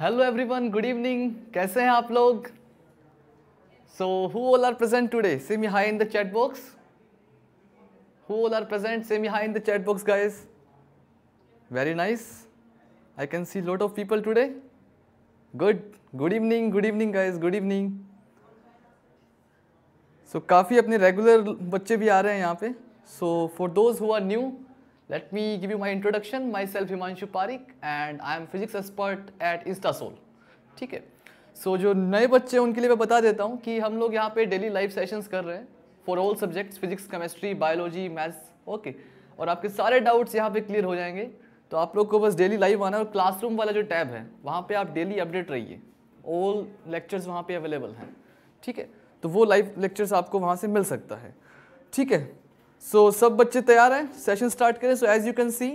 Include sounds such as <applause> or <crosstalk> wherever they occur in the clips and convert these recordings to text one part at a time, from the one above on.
Hello everyone good evening कैसे हैं आप लोग so who all are present today same you hi in the chat box who all are present same you hi in the chat box guys very nice I can see lot of people today good good evening good evening guys good evening so काफ़ी अपने regular बच्चे भी आ रहे हैं यहाँ पे so for those who are new Let me give you my introduction. Myself Himanshu Parik and I am physics expert at InstaSol. ठीक है सो so, जो नए बच्चे हैं उनके लिए मैं बता देता हूँ कि हम लोग यहाँ पे डेली लाइव सेशंस कर रहे हैं for all subjects physics chemistry biology maths okay और आपके सारे डाउट्स यहाँ पे क्लियर हो जाएंगे तो आप लोग को बस डेली लाइव आना और क्लासरूम वाला जो टैब है वहाँ पे आप डेली अपडेट रहिए ऑल लेक्चर्स वहाँ पे अवेलेबल हैं ठीक है तो वो लाइव लेक्चर्स आपको वहाँ से मिल सकता है ठीक है सो so, सब बच्चे तैयार हैं सेशन स्टार्ट करें so as you can see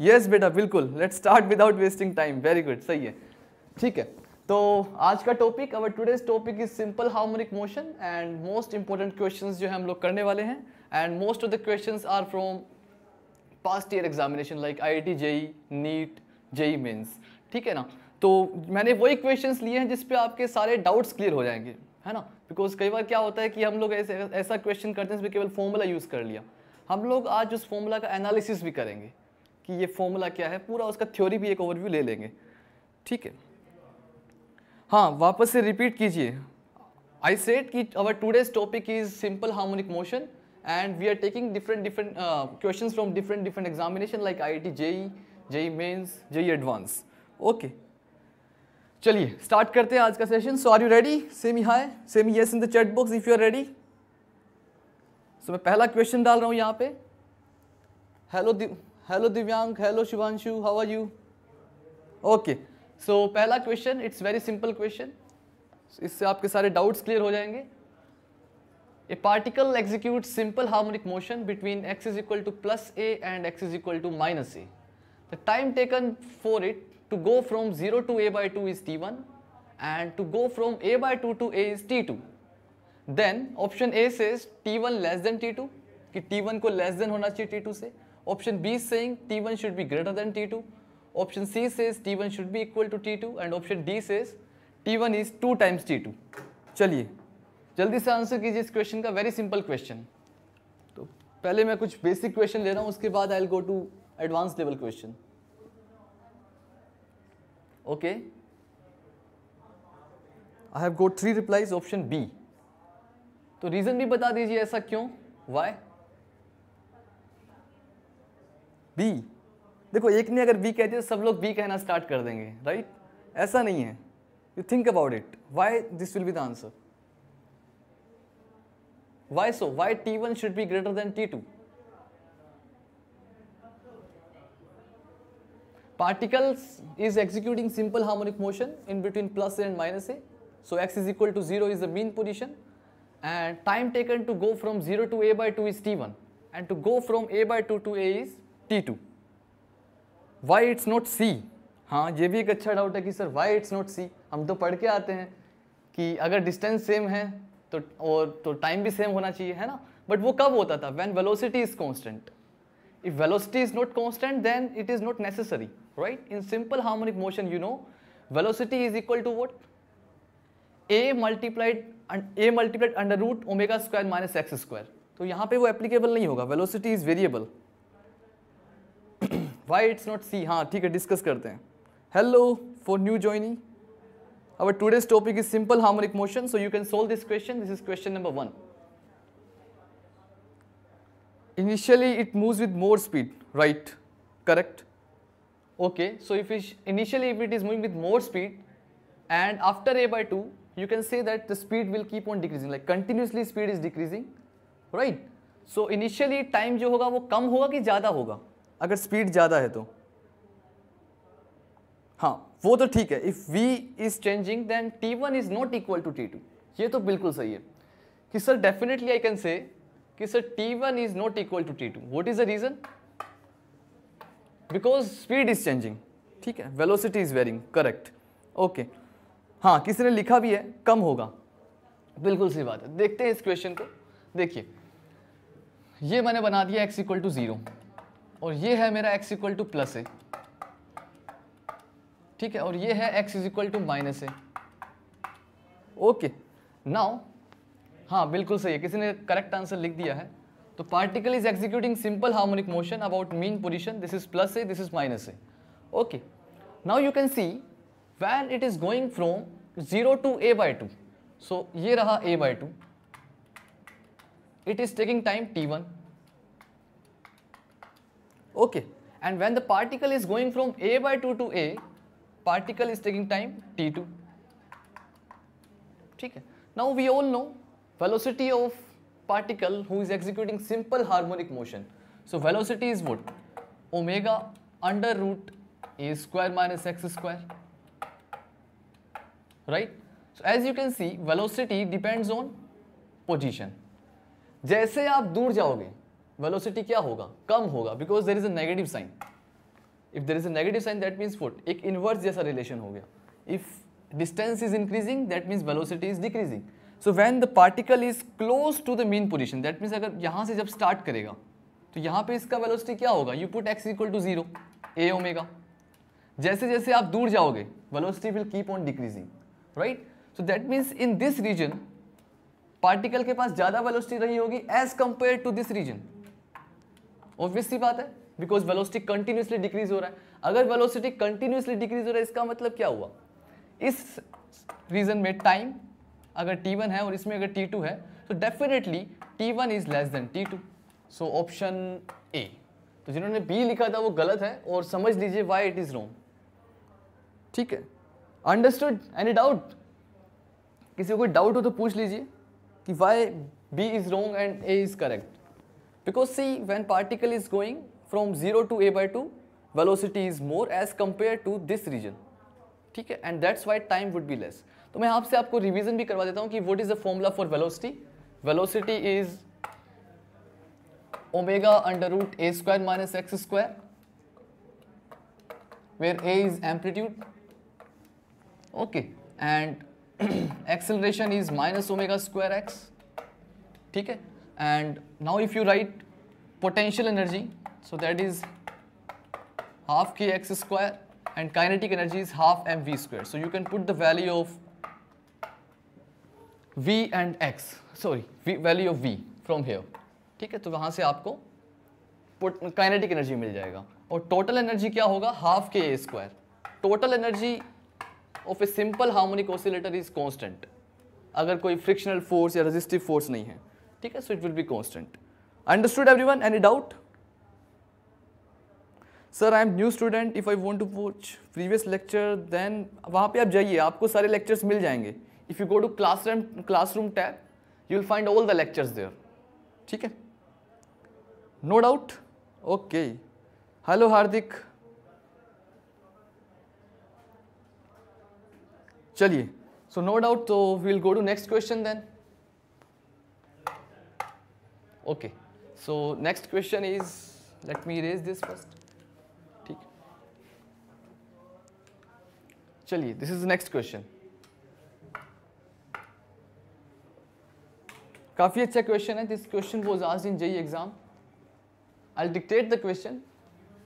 yes बेटा बिल्कुल let start without wasting time very good सही है ठीक है तो आज का topic our today's topic is simple harmonic motion and most important question जो है हम लोग करने वाले हैं and most of the question are from past year examination like I I T JEE NEET JEE means ठीक है ना तो मैंने वही क्वेश्चंस लिए हैं जिस पे आपके सारे डाउट्स क्लियर हो जाएंगे है ना बिकॉज कई बार क्या होता है कि हम लोग ऐसे ऐसा क्वेश्चन करते हैं जिसमें केवल फॉर्मूला यूज़ कर लिया हम लोग आज उस फॉर्मूला का एनालिसिस भी करेंगे कि ये फॉर्मूला क्या है पूरा उसका थ्योरी भी एक ओवरव्यू ले लेंगे ठीक है हाँ वापस से रिपीट कीजिए आई सेट कि our today's topic is simple harmonic motion and we are different different different uh, different from different different I like IIT JEE e, JE mains, JE advanced. Okay. चलिए start करते हैं आज का session so are you ready same ही hi same yes in the chat box if you are ready so मैं पहला question डाल रहा हूँ यहाँ पे hello hello Divyang hello Shivanshu how are you okay so पहला question it's very simple question इससे आपके सारे डाउट्स क्लियर हो जाएंगे a particle execute simple harmonic motion between x is equal to plus a and x is equal to minus a the time taken for it to go from 0 to a by 2 is t1 and to go from a by 2 to a is t2 then option a says t1 less than t2 ki t1 ko less than hona chahiye t2 se option b is saying t1 should be greater than t2 option c says t1 should be equal to t2 and option d says t1 is 2 times t2 chaliye jaldi se answer kijiye is question ka very simple question to pehle main kuch basic question le raha hu uske baad i'll go to advanced level question okay I have got three replies option B तो reason भी बता दीजिए ऐसा क्यों Y B देखो एक ने अगर बी कह दिया सब लोग बी कहना स्टार्ट कर देंगे राइट ऐसा नहीं है you think about it why this will be the answer why so why T one should be greater than T two particles is executing simple harmonic motion in between plus and minus a so x is equal to zero is the mean position and time taken to go from zero to a by two is T one and to go from a by two to A is T two why it's not C हाँ ये भी एक अच्छा doubt है कि sir why it's not C हम तो पढ़ के आते हैं कि अगर डिस्टेंस सेम है तो और तो टाइम भी सेम होना चाहिए है ना बट वो कब होता था when velocity is constant if velocity is not constant then it is not necessary right? In simple harmonic motion, you know, velocity is equal to what? A multiplied and A multiplied under root omega square minus x square. तो यहाँ पे वो applicable नहीं होगा velocity is variable why it's not C हाँ ठीक है discuss करते हैं hello for new joining our today's topic is simple harmonic motion so you can solve this question this is question number 1 initially it moves with more speed right correct okay so if it, initially if it is moving with more speed and after a by 2 you can say that the speed will keep on decreasing like continuously speed is decreasing right so initially time jo hoga wo kam hoga ki zyada hoga agar speed zyada hai to ha wo to theek hai if v is changing then t1 is not equal to t2 ye to bilkul sahi hai ki sir definitely i can say ki sir t1 is not equal to t2 what is the reason because speed is changing ठीक है velocity is varying correct okay हाँ किसी ने लिखा भी है कम होगा बिल्कुल सही बात है देखते हैं इस क्वेश्चन को देखिए ये मैंने बना दिया एक्स इक्वल टू ज़ीरो और ये है मेरा एक्स इक्वल टू प्लस है ठीक है और ये है x is equal to minus है ओके नाउ हाँ बिल्कुल सही है किसी ने करेक्ट आंसर लिख दिया है The particle is executing simple harmonic motion about mean position. This is plus A, this is minus A. Okay. Now you can see where it is going from 0 to A by 2. So here रहा A by 2. It is taking time t1. Okay. And when the particle is going from A by 2 to A, particle is taking time t2. ठीक Now we all know velocity of particle who is executing simple harmonic motion. So velocity is what? Omega under root a square minus x square. Right? So as you can see velocity depends on position. जैसे आप दूर जाओगे velocity क्या होगा कम होगा because there is a negative sign if there is a negative sign that means फुट एक इन्वर्स जैसा रिलेशन हो गया if distance is increasing that means velocity is decreasing so when the particle is close to the mean position that means अगर यहाँ से जब start करेगा तो यहाँ पे इसका वेलोसिटी क्या होगा you put x equal to zero a omega जैसे जैसे आप दूर जाओगे velocity will keep on decreasing right so that means in this region particle के पास ज़्यादा वेलोसिटी रही होगी as compare to this region obvious सी बात है बिकॉज वेलोसिटी कंटिन्यूसली डिक्रीज हो रहा है अगर वेलोसिटी कंटिन्यूसली डिक्रीज हो रहा है इसका मतलब क्या हुआ इस रीजन में टाइम अगर टी वन है और इसमें अगर टी टू है तो definitely T one is less than T two so option A तो जिन्होंने बी लिखा था वो गलत है और समझ लीजिए वाई इट इज़ रॉन्ग ठीक है अंडरस्टूड एनी डाउट किसी को कोई डाउट हो तो पूछ लीजिए कि why B is wrong and A is correct because see when particle is going from zero to a by two velocity is more as compare to this region ठीक है and that's why time would be less तो मैं आपसे आपको revision भी करवा देता हूं कि what is the formula for velocity velocity is omega under root a square minus x square where a is amplitude okay and acceleration is minus omega square x ठीक है and now if you write potential energy so that is half k x square and kinetic energy is half m v square so you can put the value of v and x sorry value of v from here ठीक है तो वहां से आपको kinetic energy मिल जाएगा और total energy क्या होगा हाफ के a square total energy of a simple harmonic oscillator is constant अगर कोई फ्रिक्शनल फोर्स या रजिस्टिव फोर्स नहीं है ठीक है so it will be constant understood everyone any doubt sir I am new student if I want to watch previous lecture then वहाँ पे आप जाइए आपको सारे लेक्चर्स मिल जाएंगे if you go to classroom classroom tab you'll find all the lectures there okay no doubt okay hello hardik चलिए so no doubt तो we'll go to next question then okay so next question is let me raise this first ठीक चलिए this is next question काफ़ी अच्छा question है this question वो आज in JEE exam I dictate the question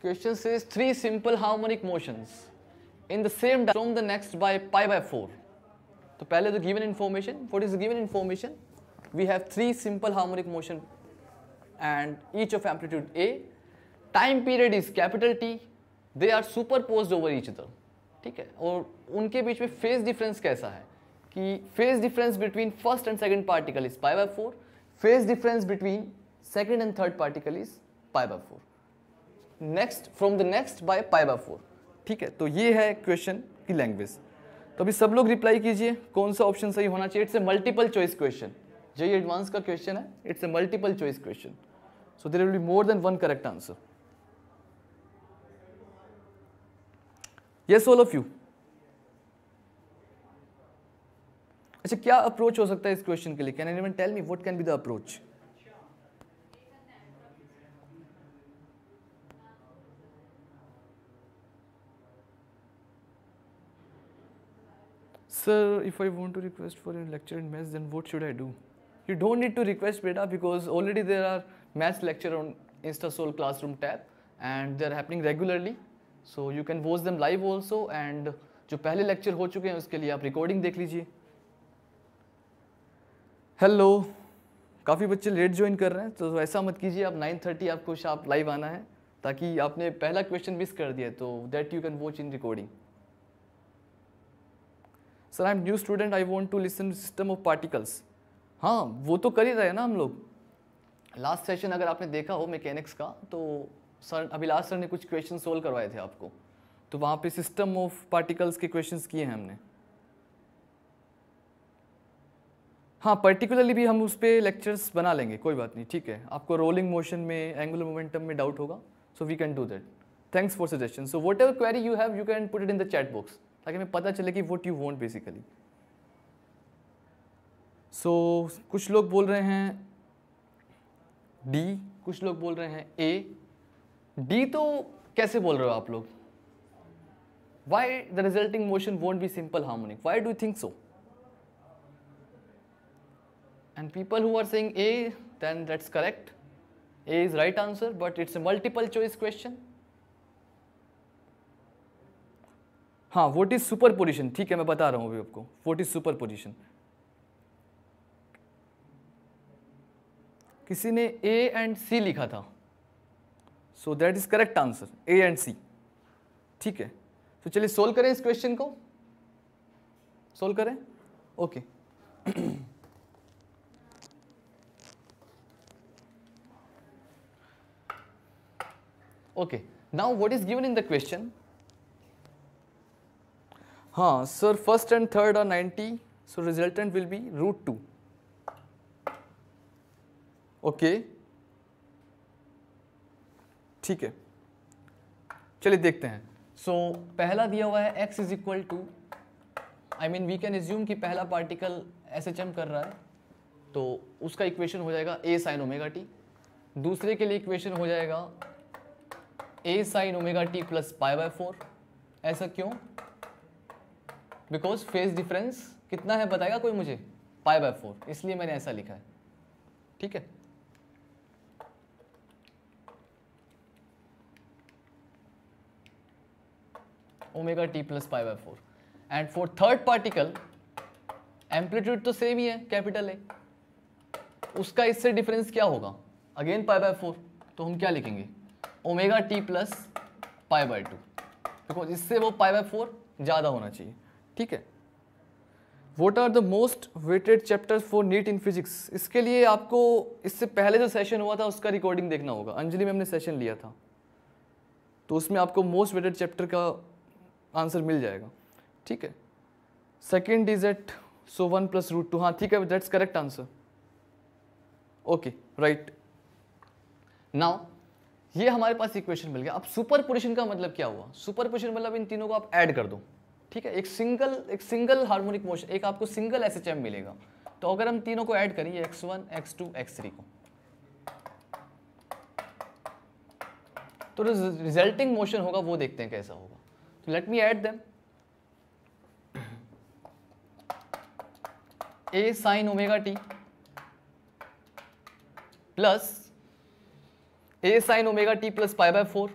question से three simple harmonic motions in the same from the next by pi by four तो पहले तो given information what is given information we have three simple harmonic motion and each of amplitude a time period is capital T they are superpose over each other ठीक है और उनके बीच में phase difference कैसा है कि phase difference between first and second particle is pi by four phase difference between second and third particle is pi by four next from the next by pi by four ठीक है तो ये है question की language तो अभी सब लोग रिप्लाई कीजिए कौन सा ऑप्शन सही होना चाहिए it's a multiple choice question जो ये एडवांस का क्वेश्चन है it's a multiple choice question so there will be more than one correct answer yes all of you अच्छा क्या अप्रोच हो सकता है इस क्वेश्चन के लिए can anyone tell me what can be the approach sir if I want to request for in lecture in maths then what should I do you don't need to request बेटा because already there are maths lecture on Instasolv room tab and they are happening regularly so you can watch them live also and जो पहले lecture हो चुके हैं उसके लिए आप recording देख लीजिए हेलो काफ़ी बच्चे लेट ज्वाइन कर रहे हैं तो ऐसा मत कीजिए आप 9:30 आपको शाप लाइव आना है ताकि आपने पहला क्वेश्चन मिस कर दिया तो that you can watch in recording sir I am new student I want to listen system of particles हाँ वो तो कर ही रहे हैं ना हम लोग लास्ट सेशन अगर आपने देखा हो मैकेनिक्स का तो सर अभी लास्ट सर ने कुछ क्वेश्चन सोल्व करवाए थे आपको तो वहाँ पे सिस्टम ऑफ पार्टिकल्स के क्वेश्चंस किए हैं हमने हाँ पर्टिकुलरली भी हम उस पर लेक्चर्स बना लेंगे कोई बात नहीं ठीक है आपको रोलिंग मोशन में एंगुलर मोमेंटम में डाउट होगा so we can do that thanks for suggestion so whatever query you have you can put it in the chat box ताकि हमें पता चले कि what you want basically so कुछ लोग बोल रहे हैं डी कुछ लोग बोल रहे हैं ए डी तो कैसे बोल रहे हो आप लोग why the resulting motion won't be simple harmonic why do think so and people who are saying A, then that's correct. A is right answer, but it's a multiple choice question. हाँ what is superposition ठीक है मैं बता रहा हूँ अभी आपको vote is super position किसी ने ए एंड सी लिखा था so that is correct answer A and C ठीक है तो चलिए सोल्व करें इस क्वेश्चन को सोल्व करें okay okay. <clears throat> Okay now what is given in the question हाँ sir first and third are 90 so resultant will be root two okay ठीक है चलिए देखते हैं सो so, पहला दिया हुआ है x is equal to I mean we can assume कि पहला पार्टिकल एस एच एम कर रहा है तो उसका इक्वेशन हो जाएगा ए साइन ओमेगा टी दूसरे के लिए इक्वेशन हो जाएगा a sine omega t plus pi by four ऐसा क्यों बिकॉज फेस डिफरेंस कितना है बताएगा कोई मुझे पाई बाय फोर इसलिए मैंने ऐसा लिखा है ठीक है omega t plus pi by four and for third particle amplitude तो सेम ही है कैपिटल है उसका इससे डिफरेंस क्या होगा अगेन पाई बाय फोर तो हम क्या लिखेंगे omega t plus pi by two देखो इससे वो पाई बाई फोर ज़्यादा होना चाहिए ठीक है what are the most weighted chapter for NEET in physics इसके लिए आपको इससे पहले जो सेशन हुआ था उसका रिकॉर्डिंग देखना होगा अंजलि में हमने सेशन लिया था तो उसमें आपको मोस्ट वेटेड चैप्टर का आंसर मिल जाएगा ठीक है second is at so one plus root two हाँ ठीक है that's correct answer okay right now ये हमारे पास इक्वेशन मिल गया अब सुपर पोजिशन का मतलब क्या हुआ सुपर पोजिशन मतलब इन तीनों को आप ऐड कर दो ठीक है एक सिंगल एक सिंगल हार्मोनिक मोशन एक आपको सिंगल एस एच एम मिलेगा तो अगर हम तीनों को ऐड ये x one x two x three को तो रिजल्टिंग मोशन होगा वो देखते हैं कैसा होगा तो let me add them A sine omega t plus A sine omega t plus pi by four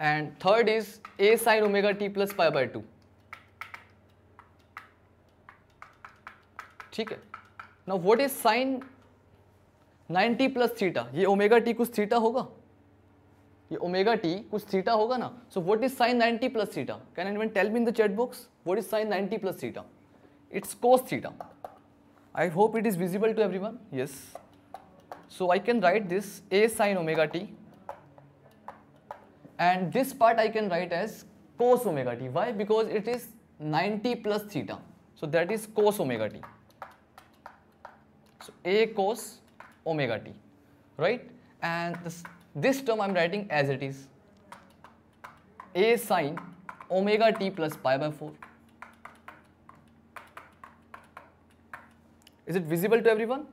and third is A sine omega t plus pi by two ठीक है ना what is sine 90 plus theta ये omega t कुछ theta होगा ये omega t कुछ theta होगा ना so what is sine 90 plus theta can you tell me in the chat box what is sine 90 plus theta it's cos theta I hope it is visible to everyone. Yes. So I can write this A sine omega t and this part I can write as cos omega t. Why? Because it is 90 plus theta. So that is cos omega t. So A cos omega t, right? And this, this term I'm writing as it is. A sine omega t plus pi by 4 Is it visible to everyone?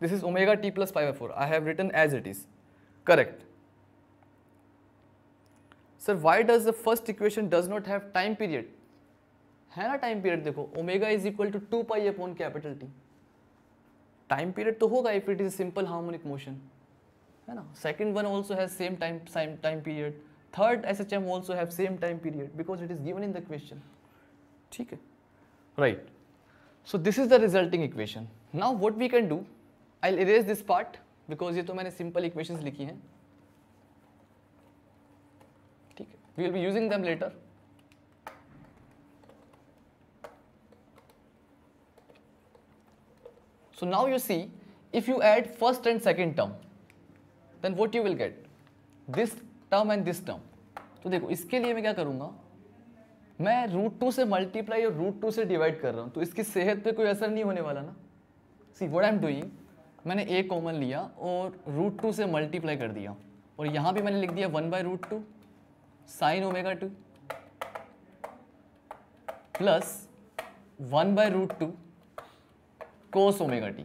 This is omega t plus five pi by 4. I have written as it is. Correct. Sir, why does the first equation does not have time period? Hana time period dekho. Omega is equal to 2 pi upon capital T. Time period to hoga if it is simple harmonic motion. Hana. Second one also has same time, time period. Third SHM also have same time period because it is given in the question. Right. So this is the resulting equation now what we can do I erase this part because ये तो मैंने simple equation लिखी हैं ठीक है we will be using them letter so now you see if you add first and second term then what you will get this term and this term तो देखो इसके लिए मैं क्या करूंगा मैं रूट टू से मल्टीप्लाई और रूट टू से डिवाइड कर रहा हूँ तो इसकी सेहत पे कोई असर नहीं होने वाला ना see what I am doing मैंने ए कॉमन लिया और रूट टू से मल्टीप्लाई कर दिया और यहाँ भी मैंने लिख दिया one by root two sine omega two plus one by root two cos omega t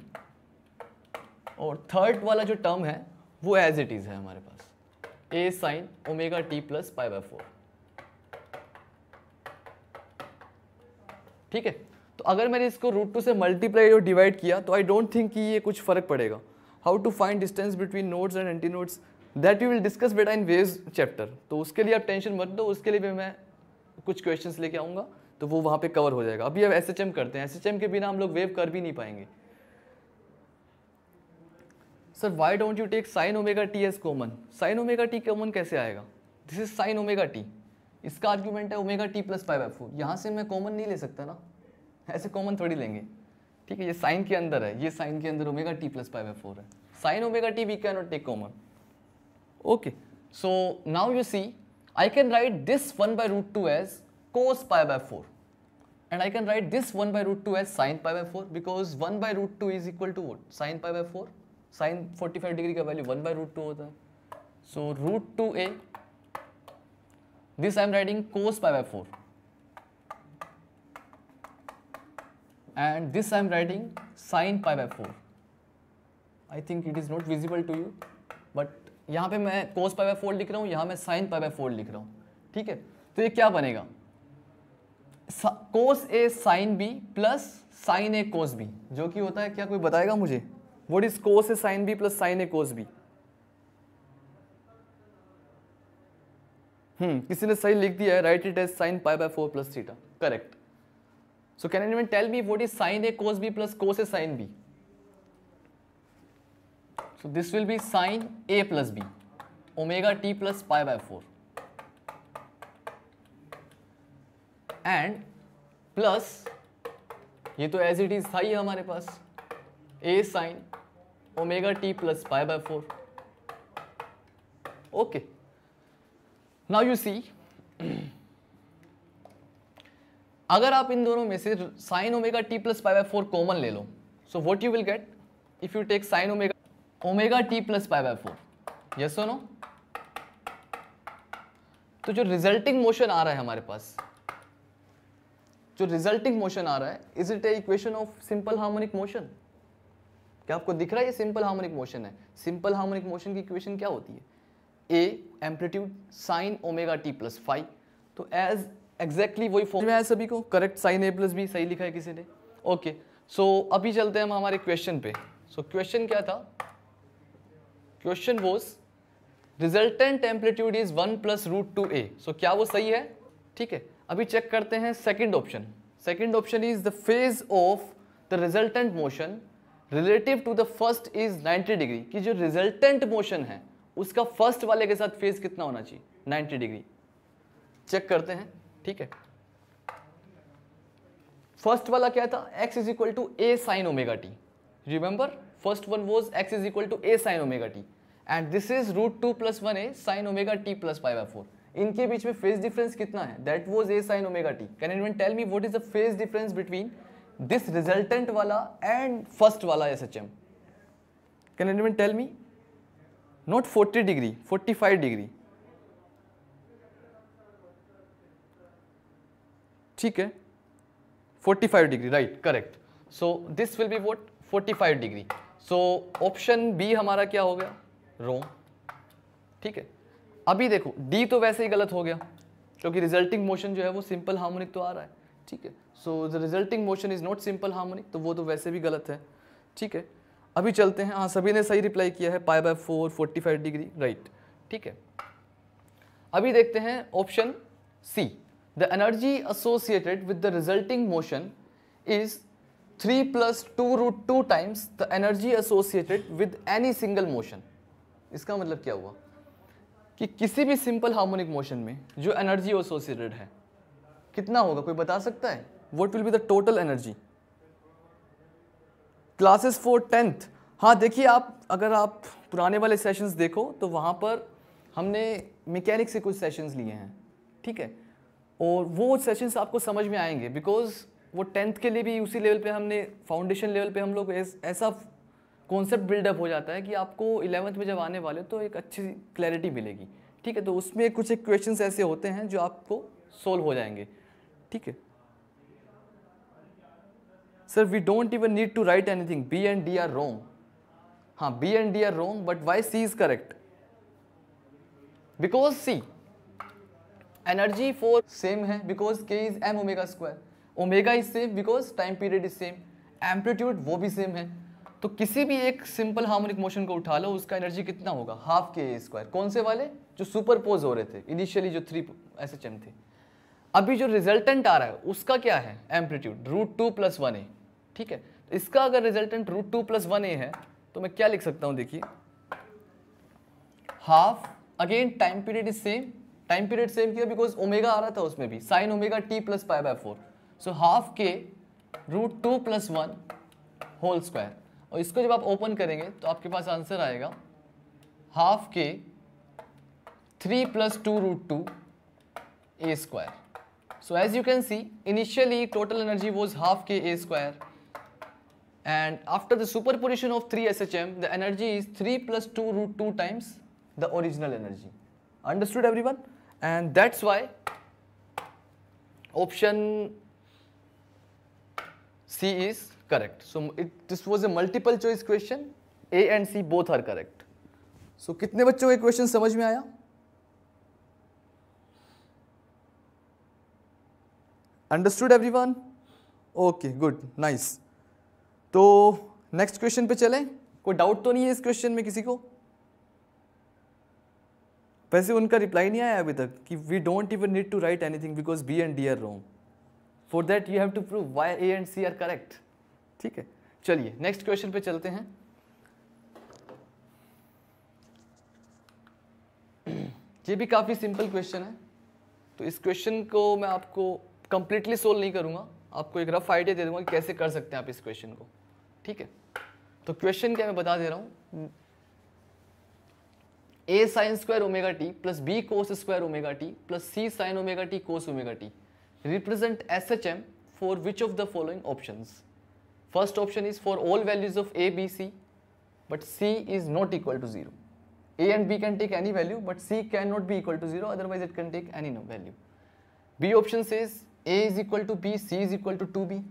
और थर्ड वाला जो टर्म है वो एज इट इज़ है हमारे पास a sine omega t plus pi by four ठीक है तो अगर मैंने इसको रूट टू से मल्टीप्लाई और डिवाइड किया तो आई डोंट थिंक कि ये कुछ फ़र्क पड़ेगा how to find distance between notes and anti notes that you will discuss बेटा इन वेज चैप्टर तो उसके लिए आप टेंशन मत दो उसके लिए भी मैं कुछ क्वेश्चन लेके आऊँगा तो वो वहाँ पर कवर हो जाएगा अभी अब एस एच एम करते हैं एस एच एम के बिना हम लोग वेव कर भी नहीं पाएंगे sir why don't you take sine omega t as common sine omega t common कैसे आएगा this is sine omega t इसका आर्ग्यूमेंट है omega t plus pi by four यहाँ से मैं कॉमन नहीं ले सकता ना ऐसे कॉमन थोड़ी लेंगे ठीक है ये साइन के अंदर है ये साइन के अंदर omega t plus five by four है sine omega t we can not take common okay so now you see I can write this one by root two as cos five by four and I can write this one by root two as sine five by four because one by root two is equal to what sine five by four sine forty five degree का value one by root two होता है. So root two a this I am writing cos pi by 4 and this I am writing sin pi by 4 I think it is not visible to you but यहाँ पे मैं cos pi by 4 लिख रहा हूँ यहाँ मैं sin pi by 4 लिख रहा हूँ ठीक है तो ये क्या बनेगा cos a sin b plus sin a cos b जो कि होता है क्या कोई बताएगा मुझे what is cos a sin b plus sin a cos b हम्म किसी ने सही लिख दिया है write it as sine pi by four plus theta correct so can anyone tell me what is sine a cos b plus cos a sine b so this will be sine a plus b omega t plus pi by four and plus ये तो as it is था ही हमारे पास a sine omega t plus pi by four okay now you see अगर आप इन दोनों में से sine omega t plus pi by four common ले लो so what you will get if you take sine omega omega t plus pi by four yes no तो जो रिजल्टिंग मोशन आ रहा है हमारे पास जो रिजल्टिंग मोशन आ रहा है is it a equation of simple harmonic motion क्या आपको दिख रहा है ये सिंपल हार्मोनिक मोशन है सिंपल हार्मोनिक मोशन की इक्वेशन क्या होती है a amplitude sine omega t plus five तो एज एग्जैक्टली वही फॉर्म है सभी को correct sine a plus b सही लिखा है किसी ने ओके सो अभी चलते हैं हम हमारे क्वेश्चन पे सो so, क्वेश्चन क्या था question was resultant amplitude is one plus root two a so क्या वो सही है ठीक है अभी चेक करते हैं second option second option is the phase of the resultant motion relative to the first is 90 degree कि जो रिजल्टेंट मोशन है उसका फर्स्ट वाले के साथ फेज कितना होना चाहिए 90 डिग्री चेक करते हैं ठीक है फर्स्ट वाला क्या था x is equal to a sine omega t remember first one was x is equal to a sine omega t and this is root two plus one a sine omega t plus five by four इनके बीच में phase difference कितना है that was a sine omega t can anyone tell me what is the phase difference between this resultant वाला and first वाला S H M can anyone tell me not degree forty five degree ठीक है forty five degree right correct so this will be what forty five degree so option B हमारा क्या हो गया रोम ठीक है अभी देखो डी तो वैसे ही गलत हो गया क्योंकि रिजल्टिंग मोशन जो है वो सिंपल हार्मोनिक तो आ रहा है ठीक है so the resulting motion is not simple harmonic तो वो तो वैसे भी गलत है ठीक है अभी चलते हैं हाँ सभी ने सही रिप्लाई किया है pi by four forty five degree right ठीक है अभी देखते हैं option C the energy associated with the resulting motion is three plus two root two times the energy associated with any single motion इसका मतलब क्या हुआ कि किसी भी सिंपल हार्मोनिक मोशन में जो एनर्जी एसोसिएटेड है कितना होगा कोई बता सकता है what will be the total energy classes for tenth हाँ देखिए आप अगर आप पुराने वाले सेशंस देखो तो वहाँ पर हमने मैकेनिक से कुछ सेशंस लिए हैं ठीक है और वो सेशंस आपको समझ में आएंगे बिकॉज वो टेंथ के लिए भी उसी लेवल पे हमने फाउंडेशन लेवल पे हम लोग एस, ऐसा कॉन्सेप्ट बिल्डअप हो जाता है कि आपको इलेवंथ में जब आने वाले तो एक अच्छी क्लैरिटी मिलेगी ठीक है तो उसमें कुछ एक क्वेश्चन ऐसे होते हैं जो आपको सोल्व हो जाएंगे ठीक है sir we don't even need to write anything B and D are wrong हाँ B and D are wrong but why C is correct because C energy four same है because K is M omega square omega is same because time period is same amplitude वो भी same है तो किसी भी एक simple harmonic motion को उठा लो उसका एनर्जी कितना होगा हाफ के ए स्क्वायर कौन से वाले जो सुपर पोज हो रहे थे इनिशियली जो थ्री एस एच एम थे अभी जो रिजल्टेंट आ रहा है उसका क्या है amplitude root two plus one a ठीक है तो इसका अगर resultant root two plus one a है तो मैं क्या लिख सकता हूं देखिए half again time period is same time period same किया बिकॉज ओमेगा आ रहा था उसमें भी sine omega t plus pi by four so half K root two plus one whole square और इसको जब आप ओपन करेंगे तो आपके पास आंसर आएगा half K three plus two root two a square so as you can see initially total energy was half के a square and after the superposition of 3 SHM the energy is 3 plus 2 root 2 times the original energy. Understood everyone? And that's why option C is correct. So it, this was a multiple choice question. A and C both are correct. So कितने बच्चों का question समझ में Understood, everyone? Okay, good, nice. तो next question पे चले कोई doubt तो नहीं है इस क्वेश्चन में किसी को वैसे उनका रिप्लाई नहीं आया अभी तक कि we don't even need to write anything because B and D are wrong for that you have to prove why A and C are correct ठीक है चलिए नेक्स्ट क्वेश्चन पे चलते हैं <clears throat> ये भी काफ़ी सिंपल क्वेश्चन है तो इस क्वेश्चन को मैं आपको कंप्लीटली सोल्व नहीं करूंगा आपको एक रफ आइडिया दे दूंगा कि कैसे कर सकते हैं आप इस क्वेश्चन को ठीक है तो क्वेश्चन क्या मैं बता दे रहा हूँ a sine square omega t plus b cos square omega t plus c sine omega t cos omega t represent S H M for which of the following option first option is for all values of a b c but c is not equal to zero a and b can take any value but c can not be equal to zero otherwise it can take any no value B option is a is equal to b c is equal to two b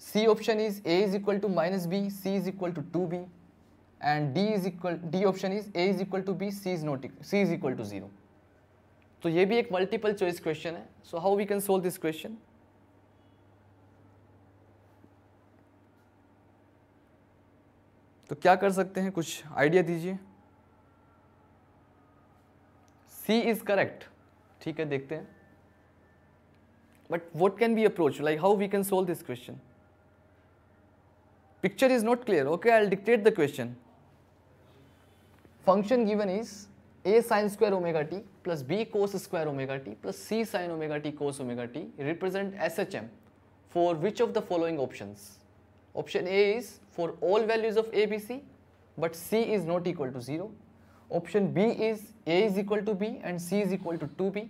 c C option is A is equal to minus B, C is to to 2B and D is equal D option is A is equal to B, C is not C is equal to zero तो ये भी एक multiple choice question है so how we can solve this question तो क्या कर सकते हैं कुछ आइडिया दीजिए सी इज करेक्ट ठीक है देखते हैं but what can be approach like how we can solve this question Picture is not clear. Okay, I'll dictate the question. Function given is a sine square omega t plus b cos square omega t plus c sine omega t cos omega t represent SHM for which of the following options? Option A is for all values of a, b, c but c is not equal to 0. Option B is a is equal to b and c is equal to 2b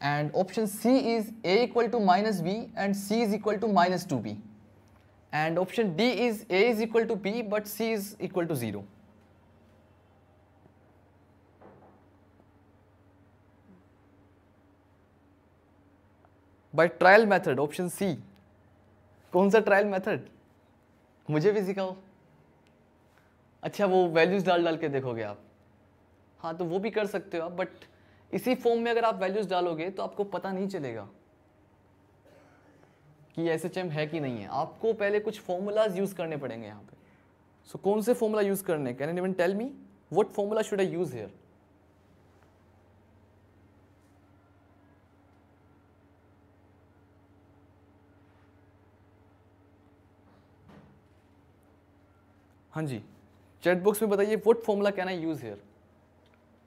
and option C is a equal to minus b and c is equal to minus 2b. and option D is A is equal to B but C is equal to 0. By trial method option C कौन सा trial method मुझे भी सिखाओ अच्छा वो values डाल डाल के देखोगे आप हाँ तो वो भी कर सकते हो आप बट इसी फॉर्म में अगर आप वैल्यूज़ डालोगे तो आपको पता नहीं चलेगा कि एस है कि नहीं है आपको पहले कुछ फॉर्मूलाज यूज़ करने पड़ेंगे यहाँ पे सो so, कौन से फॉर्मूला यूज़ करने can even tell me what formula should I use here हाँ जी चैट बॉक्स में बताइए what formula can I use here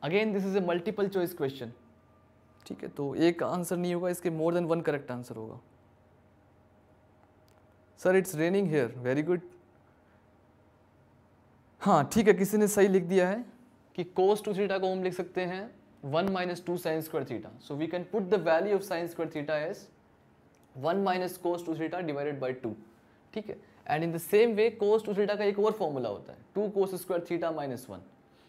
again this is a multiple choice question ठीक है तो एक आंसर नहीं होगा इसके more than one correct answer होगा sir it's raining here very good हाँ ठीक है किसी ने सही लिख दिया है कि कोस टू थीटा को हम लिख सकते हैं one minus two sines square theta so we can put the value of sines square theta as one minus cos two theta divided by two ठीक है and in the same way cos two theta का एक और formula होता है two cos square theta minus one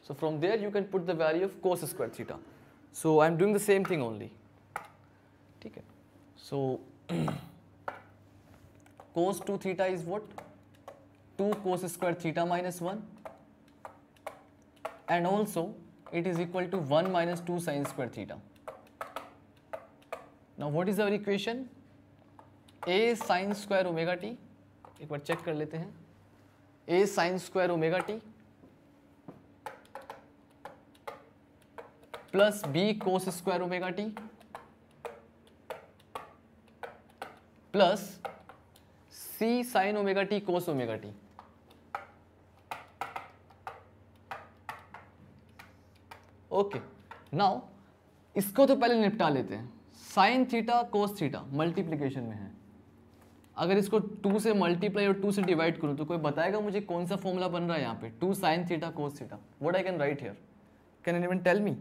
so from there you can put the value of cos square theta so I am doing the same thing only ठीक है so <clears throat> cos two theta is what two cos square theta minus one and also it is equal to one minus two sine square theta now what is our equation a sine square omega t एक बार check कर लेते हैं a sine square omega t plus b cos square omega t plus c sine omega t cos omega t okay now इसको तो पहले निपटा लेते हैं sign theta cos theta multiplication में है अगर इसको टू से मल्टीप्लाई और टू से डिवाइड करूं तो कोई बताएगा मुझे कौन सा फॉर्मूला बन रहा है यहाँ पे two sine theta cos theta what I can write here can anyone tell me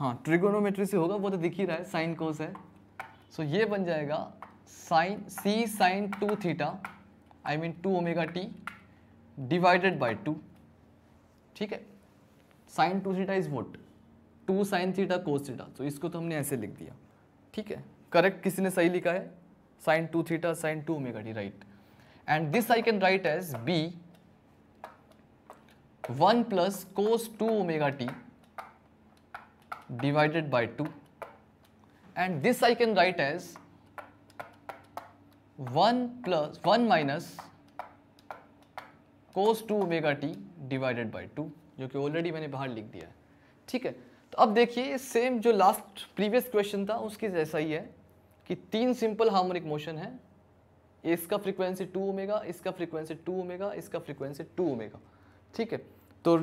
हाँ ट्रिगोनोमेट्री से होगा वो तो दिख ही रहा है साइन कोस है सो so, ये बन जाएगा sine c sine two theta I mean two omega t divided by two ठीक है sine two theta is what two sine theta cos theta तो इसको तो हमने ऐसे लिख दिया ठीक है करेक्ट किसी ने सही लिखा है sine two theta sine two omega t right and this I can write as b one plus cos two omega t divided by two and this I can write as one plus one minus cos two omega t divided by two जो कि already मैंने बाहर लिख दिया है ठीक है तो अब देखिए सेम जो लास्ट प्रीवियस क्वेश्चन था उसकी जैसा ही है कि तीन सिंपल हार्मोनिक मोशन है इसका फ्रीक्वेंसी टू ओमेगा इसका फ्रीक्वेंसी टू ओमेगा इसका फ्रीक्वेंसी टू ओमेगा ठीक है तो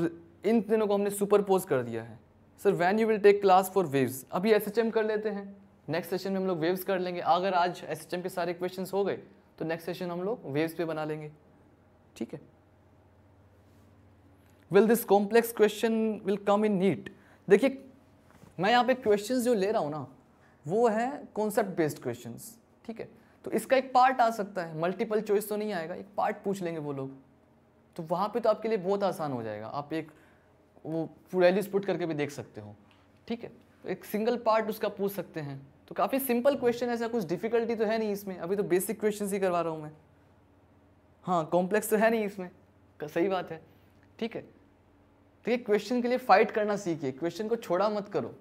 इन तीनों को हमने सुपरपोज कर दिया है sir when you will take class for waves अभी एस कर लेते हैं नेक्स्ट सेशन में हम लोग वेव्स कर लेंगे अगर आज एस के सारे क्वेश्चन हो गए तो नेक्स्ट सेशन हम लोग वेव्स पे बना लेंगे ठीक है will this complex question will come in NEET देखिए मैं यहाँ पे क्वेश्चंस जो ले रहा हूँ ना वो है कॉन्सेप्ट बेस्ड क्वेश्चंस ठीक है तो इसका एक पार्ट आ सकता है मल्टीपल चॉइस तो नहीं आएगा एक पार्ट पूछ लेंगे वो लोग तो वहाँ पे तो आपके लिए बहुत आसान हो जाएगा आप एक वो पूरा पुट करके भी देख सकते हो ठीक है तो एक सिंगल पार्ट उसका पूछ सकते हैं तो काफ़ी सिंपल क्वेश्चन है ऐसा कुछ डिफिकल्टी तो है नहीं इसमें अभी तो बेसिक क्वेश्चन ही करवा रहा हूँ मैं हाँ कॉम्प्लेक्स तो है नहीं इसमें सही बात है ठीक है तो ये क्वेश्चन के लिए फाइट करना सीखिए क्वेश्चन को छोड़ा मत करो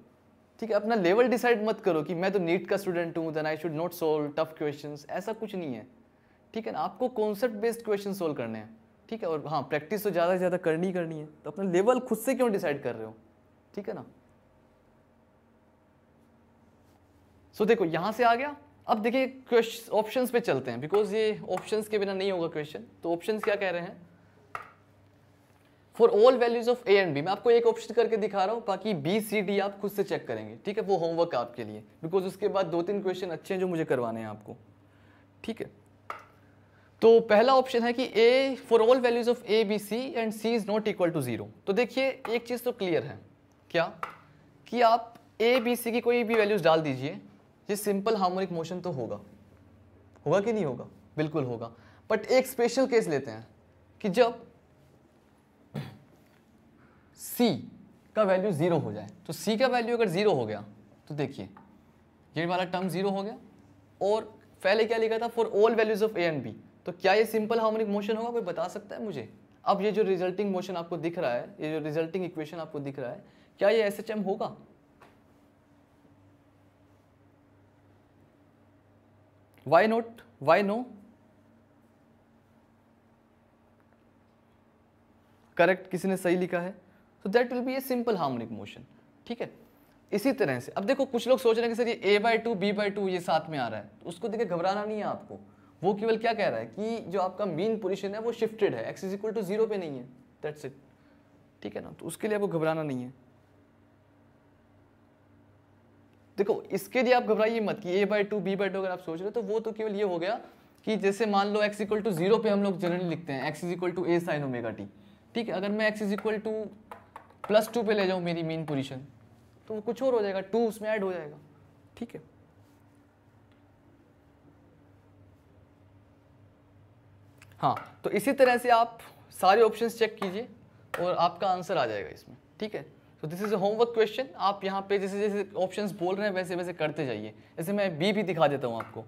ठीक है अपना लेवल डिसाइड मत करो कि मैं तो नीट का स्टूडेंट हूँ then I should not solve tough question ऐसा कुछ नहीं है ठीक है ना आपको कॉन्सेप्ट बेस्ड क्वेश्चन सोल्व करने हैं ठीक है और हाँ प्रैक्टिस तो ज़्यादा से ज़्यादा करनी ही करनी है तो अपना लेवल खुद से क्यों डिसाइड कर रहे हो ठीक है ना सो देखो यहाँ से आ गया अब देखिए क्वेश्चन ऑप्शन पे चलते हैं बिकॉज ये ऑप्शन के बिना नहीं होगा क्वेश्चन तो ऑप्शन क्या कह रहे हैं for all values of a and b मैं आपको एक ऑप्शन करके दिखा रहा हूँ बाकी बी सी डी आप खुद से चेक करेंगे ठीक है वो होमवर्क आपके लिए बिकॉज उसके बाद दो तीन क्वेश्चन अच्छे हैं जो मुझे करवाने हैं आपको ठीक है तो पहला ऑप्शन है कि a for all values of a b c and c is not equal to zero तो देखिए एक चीज़ तो क्लियर है क्या कि आप ए बी सी की कोई भी वैल्यूज डाल दीजिए ये सिंपल हार्मोनिक मोशन तो होगा होगा कि नहीं होगा बिल्कुल होगा बट एक स्पेशल केस लेते हैं कि जब C का वैल्यू ज़ीरो हो जाए तो C का वैल्यू अगर ज़ीरो हो गया तो देखिए ये वाला टर्म ज़ीरो हो गया और पहले क्या लिखा था for all values of a and b तो क्या ये सिंपल हार्मोनिक मोशन होगा कोई बता सकता है मुझे अब ये जो रिजल्टिंग मोशन आपको दिख रहा है ये जो रिजल्टिंग इक्वेशन आपको दिख रहा है क्या ये एस होगा why not why no correct किसी ने सही लिखा है तो that will be a simple harmonic motion ठीक है इसी तरह से अब देखो कुछ लोग सोच रहे हैं कि सर ये a by two b by two ये साथ में आ रहा है तो उसको देखिए घबराना नहीं है आपको वो केवल क्या कह रहा है कि जो आपका मेन पोजिशन है वो शिफ्टेड है x is equal to zero पे नहीं है दैट्स इट ठीक है ना तो उसके लिए आपको घबराना नहीं है देखो इसके लिए आप घबराइए मत कि a by two b by two अगर आप सोच रहे हो तो वो तो केवल ये हो गया कि जैसे मान लो एक्स इक्वल टू जीरो पे हम लोग जनरली लिखते हैं x is equal to a sine omega t ठीक है अगर मैं x is equal to plus two पे ले जाऊँ मेरी मेन पोजिशन तो वो कुछ और हो जाएगा टू उसमें ऐड हो जाएगा ठीक है हाँ तो इसी तरह से आप सारे ऑप्शंस चेक कीजिए और आपका आंसर आ जाएगा इसमें ठीक है so this is a homework question आप यहाँ पे जैसे जैसे ऑप्शंस बोल रहे हैं वैसे वैसे करते जाइए जैसे मैं बी भी दिखा देता हूँ आपको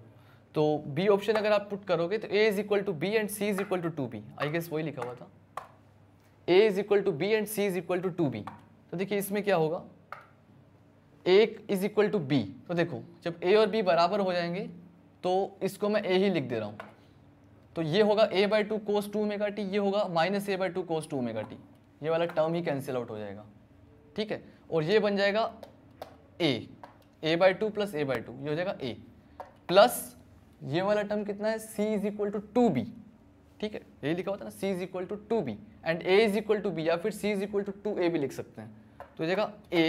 तो बी ऑप्शन अगर आप पुट करोगे तो a is equal to b and c is equal to two b I guess वही लिखा हुआ था a is equal to b and c is equal to two b तो देखिए इसमें क्या होगा a is equal to b तो देखो जब ए और बी बराबर हो जाएंगे तो इसको मैं ए ही लिख दे रहा हूँ तो ये होगा a by two cos two omega t ये होगा minus a by two cos two omega t ये वाला टर्म ही कैंसिल आउट हो जाएगा ठीक है और ये बन जाएगा a a by two plus a by two ये हो जाएगा ए प्लस ये वाला टर्म कितना है c is equal to two b ठीक है यही लिखा होता है ना c is equal to two b and a is equal to b या फिर c is equal to to a भी लिख सकते हैं तो जगह a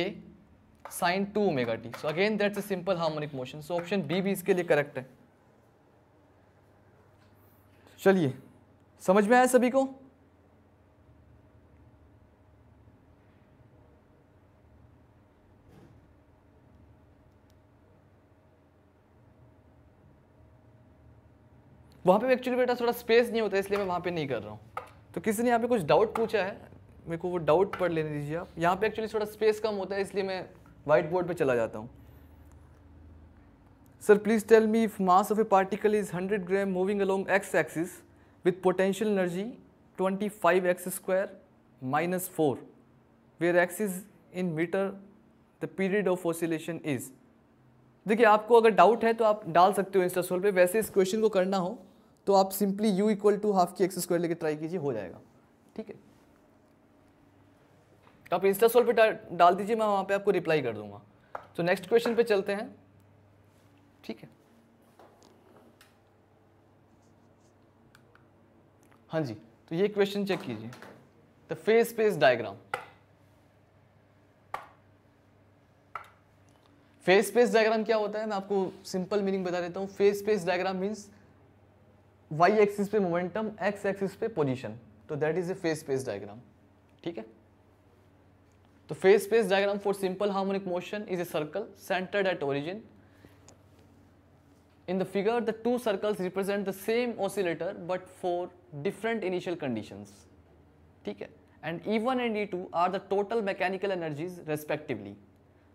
sine two omega t so again that's a simple harmonic motion so option b भी इसके लिए करेक्ट है चलिए समझ में आया सभी को वहाँ पे एक्चुअली बेटा थोड़ा स्पेस नहीं होता इसलिए मैं वहाँ पे नहीं कर रहा हूँ तो किसी ने यहाँ पे कुछ डाउट पूछा है मेरे को वो डाउट पढ़ लेने दीजिए आप यहाँ पे एक्चुअली थोड़ा स्पेस कम होता है इसलिए मैं वाइट बोर्ड पर चला जाता हूँ sir please tell me if mass of a particle is hundred gram moving along x axis with potential energy twenty five x square minus four where x is in metre the period of oscillation is देखिए आपको अगर doubt है तो आप डाल सकते हो Insta soul पे वैसे इस क्वेश्चन को करना हो तो आप simply u equal to half k x square लेके ट्राई कीजिए हो जाएगा ठीक है तो आप इंस्टा सोल पर डाल दीजिए मैं वहाँ पे आपको रिप्लाई कर दूंगा तो नेक्स्ट क्वेश्चन पे चलते हैं ठीक है हाँ जी तो ये क्वेश्चन चेक कीजिए the phase space diagram phase space diagram क्या होता है मैं आपको सिंपल मीनिंग बता देता हूँ phase space diagram means y axis पे मोमेंटम एक्स एक्सिस पे पोजिशन तो that is a phase space diagram ठीक है तो phase space diagram for simple harmonic motion is a circle centred at origin in the figure the two circles represent the same oscillator but for different initial condition ठीक है and E one and E two are the total mechanical energies respectively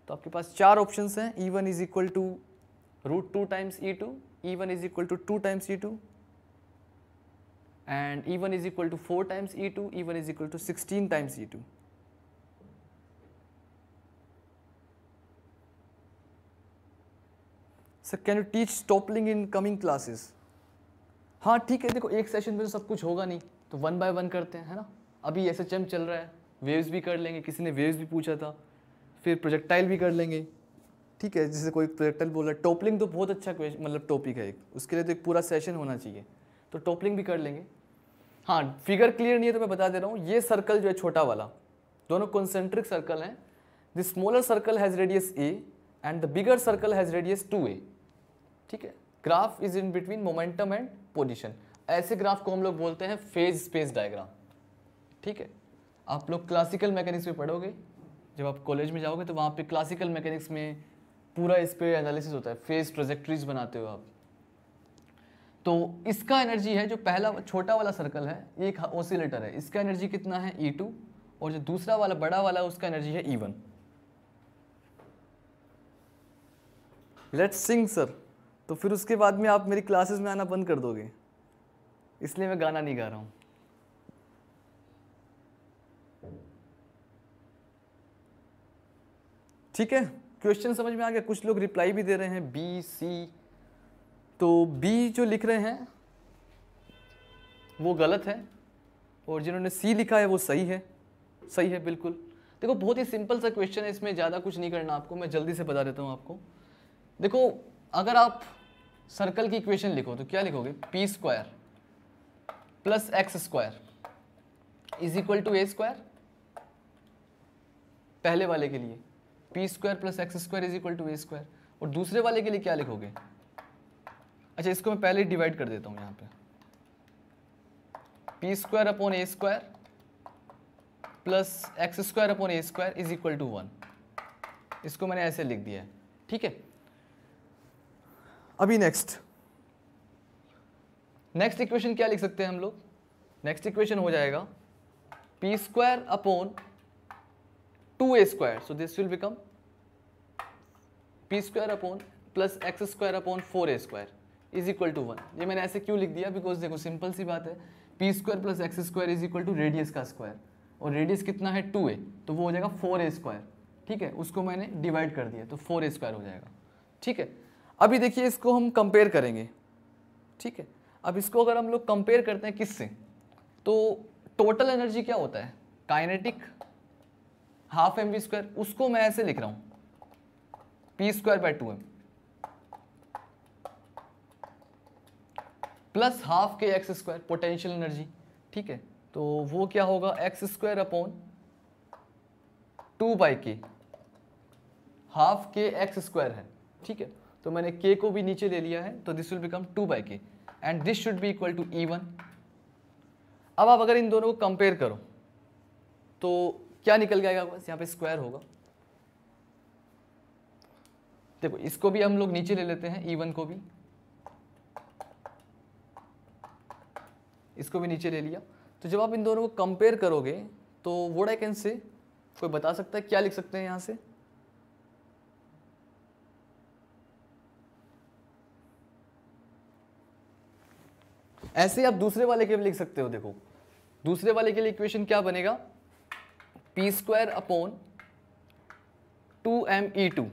तो आपके पास चार options हैं E one is equal to root two times E two E one is equal to two times E two and E1 is equal to 4 times E2, E1 is equal to 16 times E2. Sir can you teach toppling in coming classes हाँ ठीक है देखो एक session में तो सब कुछ होगा नहीं तो वन बाय वन करते हैं है ना अभी एस एच एम चल रहा है वेव्स भी कर लेंगे किसी ने वेव्स भी पूछा था फिर प्रोजेक्टाइल भी कर लेंगे ठीक है जैसे कोई प्रोजेक्टाइल बोल रहा है टॉपलिंग तो बहुत अच्छा मतलब टॉपिक है एक उसके लिए तो एक पूरा सेशन होना चाहिए तो टॉपलिंग भी कर लेंगे हाँ फिगर क्लियर नहीं है तो मैं बता दे रहा हूँ ये सर्कल जो है छोटा वाला दोनों कॉन्सेंट्रिक सर्कल हैं the smaller circle has radius a and the bigger circle has radius two a ठीक है graph is in between momentum and position ऐसे ग्राफ को हम लोग बोलते हैं फेज स्पेस डायग्राम ठीक है आप लोग क्लासिकल मैकेनिक्स में पढ़ोगे जब आप कॉलेज में जाओगे तो वहाँ पे क्लासिकल मैकेनिक्स में पूरा इस पर एनालिसिस होता है फेज प्रोजेक्ट्रीज बनाते हो आप तो इसका एनर्जी है जो पहला छोटा वाला सर्कल है ये एक ओसिलेटर है इसका एनर्जी कितना है ई e टू और जो दूसरा वाला बड़ा वाला है उसका एनर्जी है E one let's sing sir तो फिर उसके बाद में आप मेरी क्लासेस में आना बंद कर दोगे इसलिए मैं गाना नहीं गा रहा हूँ ठीक है क्वेश्चन समझ में आ गया कुछ लोग रिप्लाई भी दे रहे हैं बी सी तो बी जो लिख रहे हैं वो गलत है और जिन्होंने सी लिखा है वो सही है सही है बिल्कुल देखो बहुत ही सिंपल सा क्वेश्चन है इसमें ज़्यादा कुछ नहीं करना आपको मैं जल्दी से बता देता हूँ आपको देखो अगर आप सर्कल की इक्वेशन लिखो तो क्या लिखोगे p square plus x square is equal to a square पहले वाले के लिए p square plus x square is equal to a square और दूसरे वाले के लिए क्या लिखोगे अच्छा इसको मैं पहले डिवाइड कर देता हूँ यहाँ पे p square upon a square plus x square upon a square is equal to one इसको मैंने ऐसे लिख दिया है ठीक है अभी नेक्स्ट नेक्स्ट इक्वेशन क्या लिख सकते हैं हम लोग नेक्स्ट इक्वेशन हो जाएगा p square upon two a square so this will become p square upon plus x square upon four a square is equal to one ये मैंने ऐसे क्यों लिख दिया बिकॉज देखो सिंपल सी बात है p square plus x square is equal to radius का स्क्वायर और रेडियस कितना है टू ए तो वो हो जाएगा फोर ए स्क्वायर ठीक है उसको मैंने डिवाइड कर दिया तो फोर ए स्क्वायर हो जाएगा ठीक है अभी देखिए इसको हम कंपेयर करेंगे ठीक है अब इसको अगर हम लोग कंपेयर करते हैं किससे तो टोटल एनर्जी क्या होता है kinetic half m v square उसको मैं ऐसे लिख रहा हूँ p square by two m plus half k x square potential energy ठीक है तो वो क्या होगा x square upon two by k half k x square है ठीक है तो मैंने के को भी नीचे ले लिया है तो this will become two by k and this should be equal to E one अब आप अगर इन दोनों को कंपेयर करो तो क्या निकल गया बस यहाँ पे स्क्वायर होगा देखो इसको भी हम लोग नीचे ले लेते हैं ई e वन को भी इसको भी नीचे ले लिया तो जब आप इन दोनों को कंपेयर करोगे तो वोड आई कैन से कोई बता सकता है क्या लिख सकते हैं यहाँ से ऐसे आप दूसरे वाले के लिए लिख सकते हो देखो दूसरे वाले के लिए इक्वेशन क्या बनेगा p square upon two m E two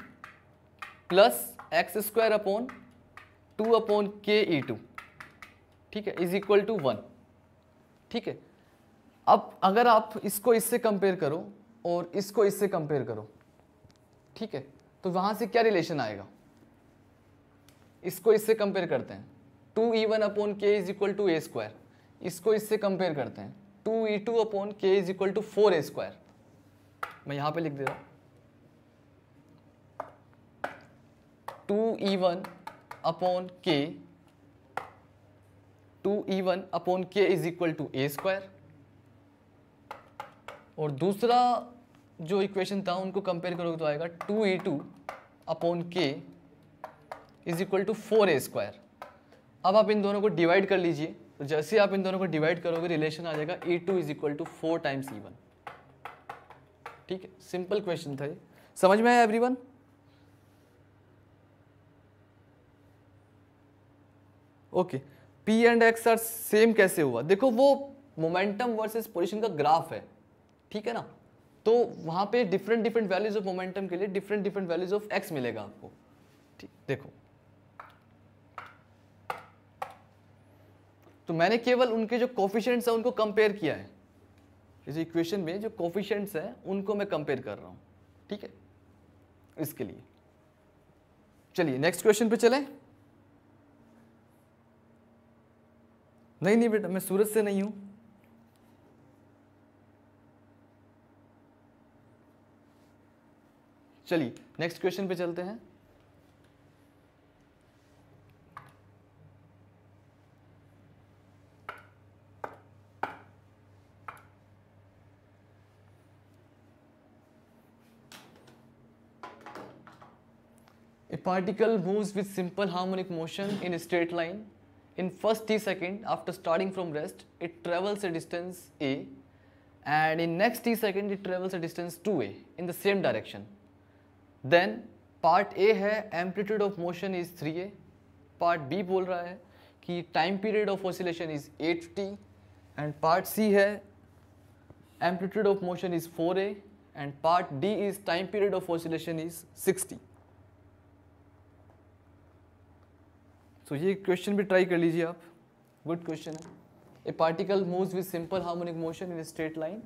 plus x square upon two upon k E to ठीक है इज इक्वल टू वन ठीक है अब अगर आप इसको इससे कंपेयर करो और इसको इससे कंपेयर करो ठीक है तो वहां से क्या रिलेशन आएगा इसको इससे कंपेयर करते हैं two E one upon k is equal to a square इसको इससे कंपेयर करते हैं two E two upon k is equal to four a square मैं यहां पे लिख दे रहा हूं टू ई वन अपॉन के टू ई e one upon k is equal to a square और दूसरा जो इक्वेशन था उनको कंपेयर करोगे तो आएगा two E e two upon k is equal to four a square अब आप इन दोनों को डिवाइड कर लीजिए तो जैसे आप इन दोनों को डिवाइड करोगे रिलेशन आ जाएगा E e two is equal to four times E one ठीक है सिंपल क्वेश्चन था ये समझ में आया everyone okay okay. P and x are same कैसे हुआ देखो वो मोमेंटम वर्सेस पोजिशन का ग्राफ है ठीक है ना तो वहाँ पे different different values of momentum के लिए different different values of x मिलेगा आपको ठीक देखो तो मैंने केवल उनके जो कॉफिशेंट्स हैं उनको कंपेयर किया है इस इक्वेशन में जो कॉफिशेंट्स हैं उनको मैं कंपेयर कर रहा हूँ ठीक है इसके लिए चलिए नेक्स्ट क्वेश्चन पे चलें नहीं नहीं बेटा मैं सूरत से नहीं हूं चलिए नेक्स्ट क्वेश्चन पे चलते हैं particle moves with simple harmonic motion in straight line in first t second after starting from rest it travels a distance a and in next t second it travels a distance 2a in the same direction then part a hai amplitude of motion is 3a part b bol raha hai time period of oscillation is 8t and part c hai amplitude of motion is 4a and part d is time period of oscillation is 60 so ये question भी try कर लीजिए आप good question है a particle moves with simple harmonic motion in straight line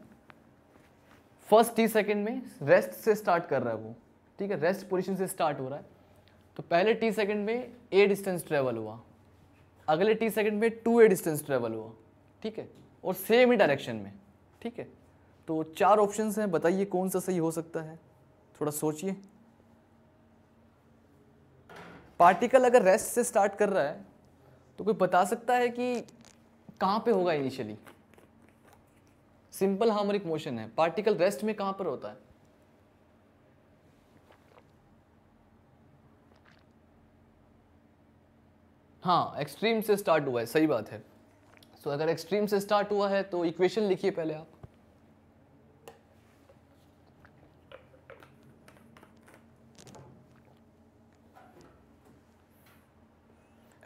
first t second में rest से start कर रहा है वो ठीक है रेस्ट पोजिशन से स्टार्ट हो रहा है तो पहले टी सेकेंड में ए डिस्टेंस ट्रेवल हुआ अगले टी सेकेंड में टू ए डिस्टेंस ट्रेवल हुआ ठीक है और सेम ही डायरेक्शन में ठीक है तो चार ऑप्शंस हैं बताइए कौन सा सही हो सकता है थोड़ा सोचिए पार्टिकल अगर रेस्ट से स्टार्ट कर रहा है तो कोई बता सकता है कि कहाँ पे होगा इनिशियली सिंपल हार्मोनिक मोशन है पार्टिकल रेस्ट में कहाँ पर होता है हाँ एक्सट्रीम से स्टार्ट हुआ है सही बात है सो so, अगर एक्सट्रीम से स्टार्ट हुआ है तो इक्वेशन लिखिए पहले आप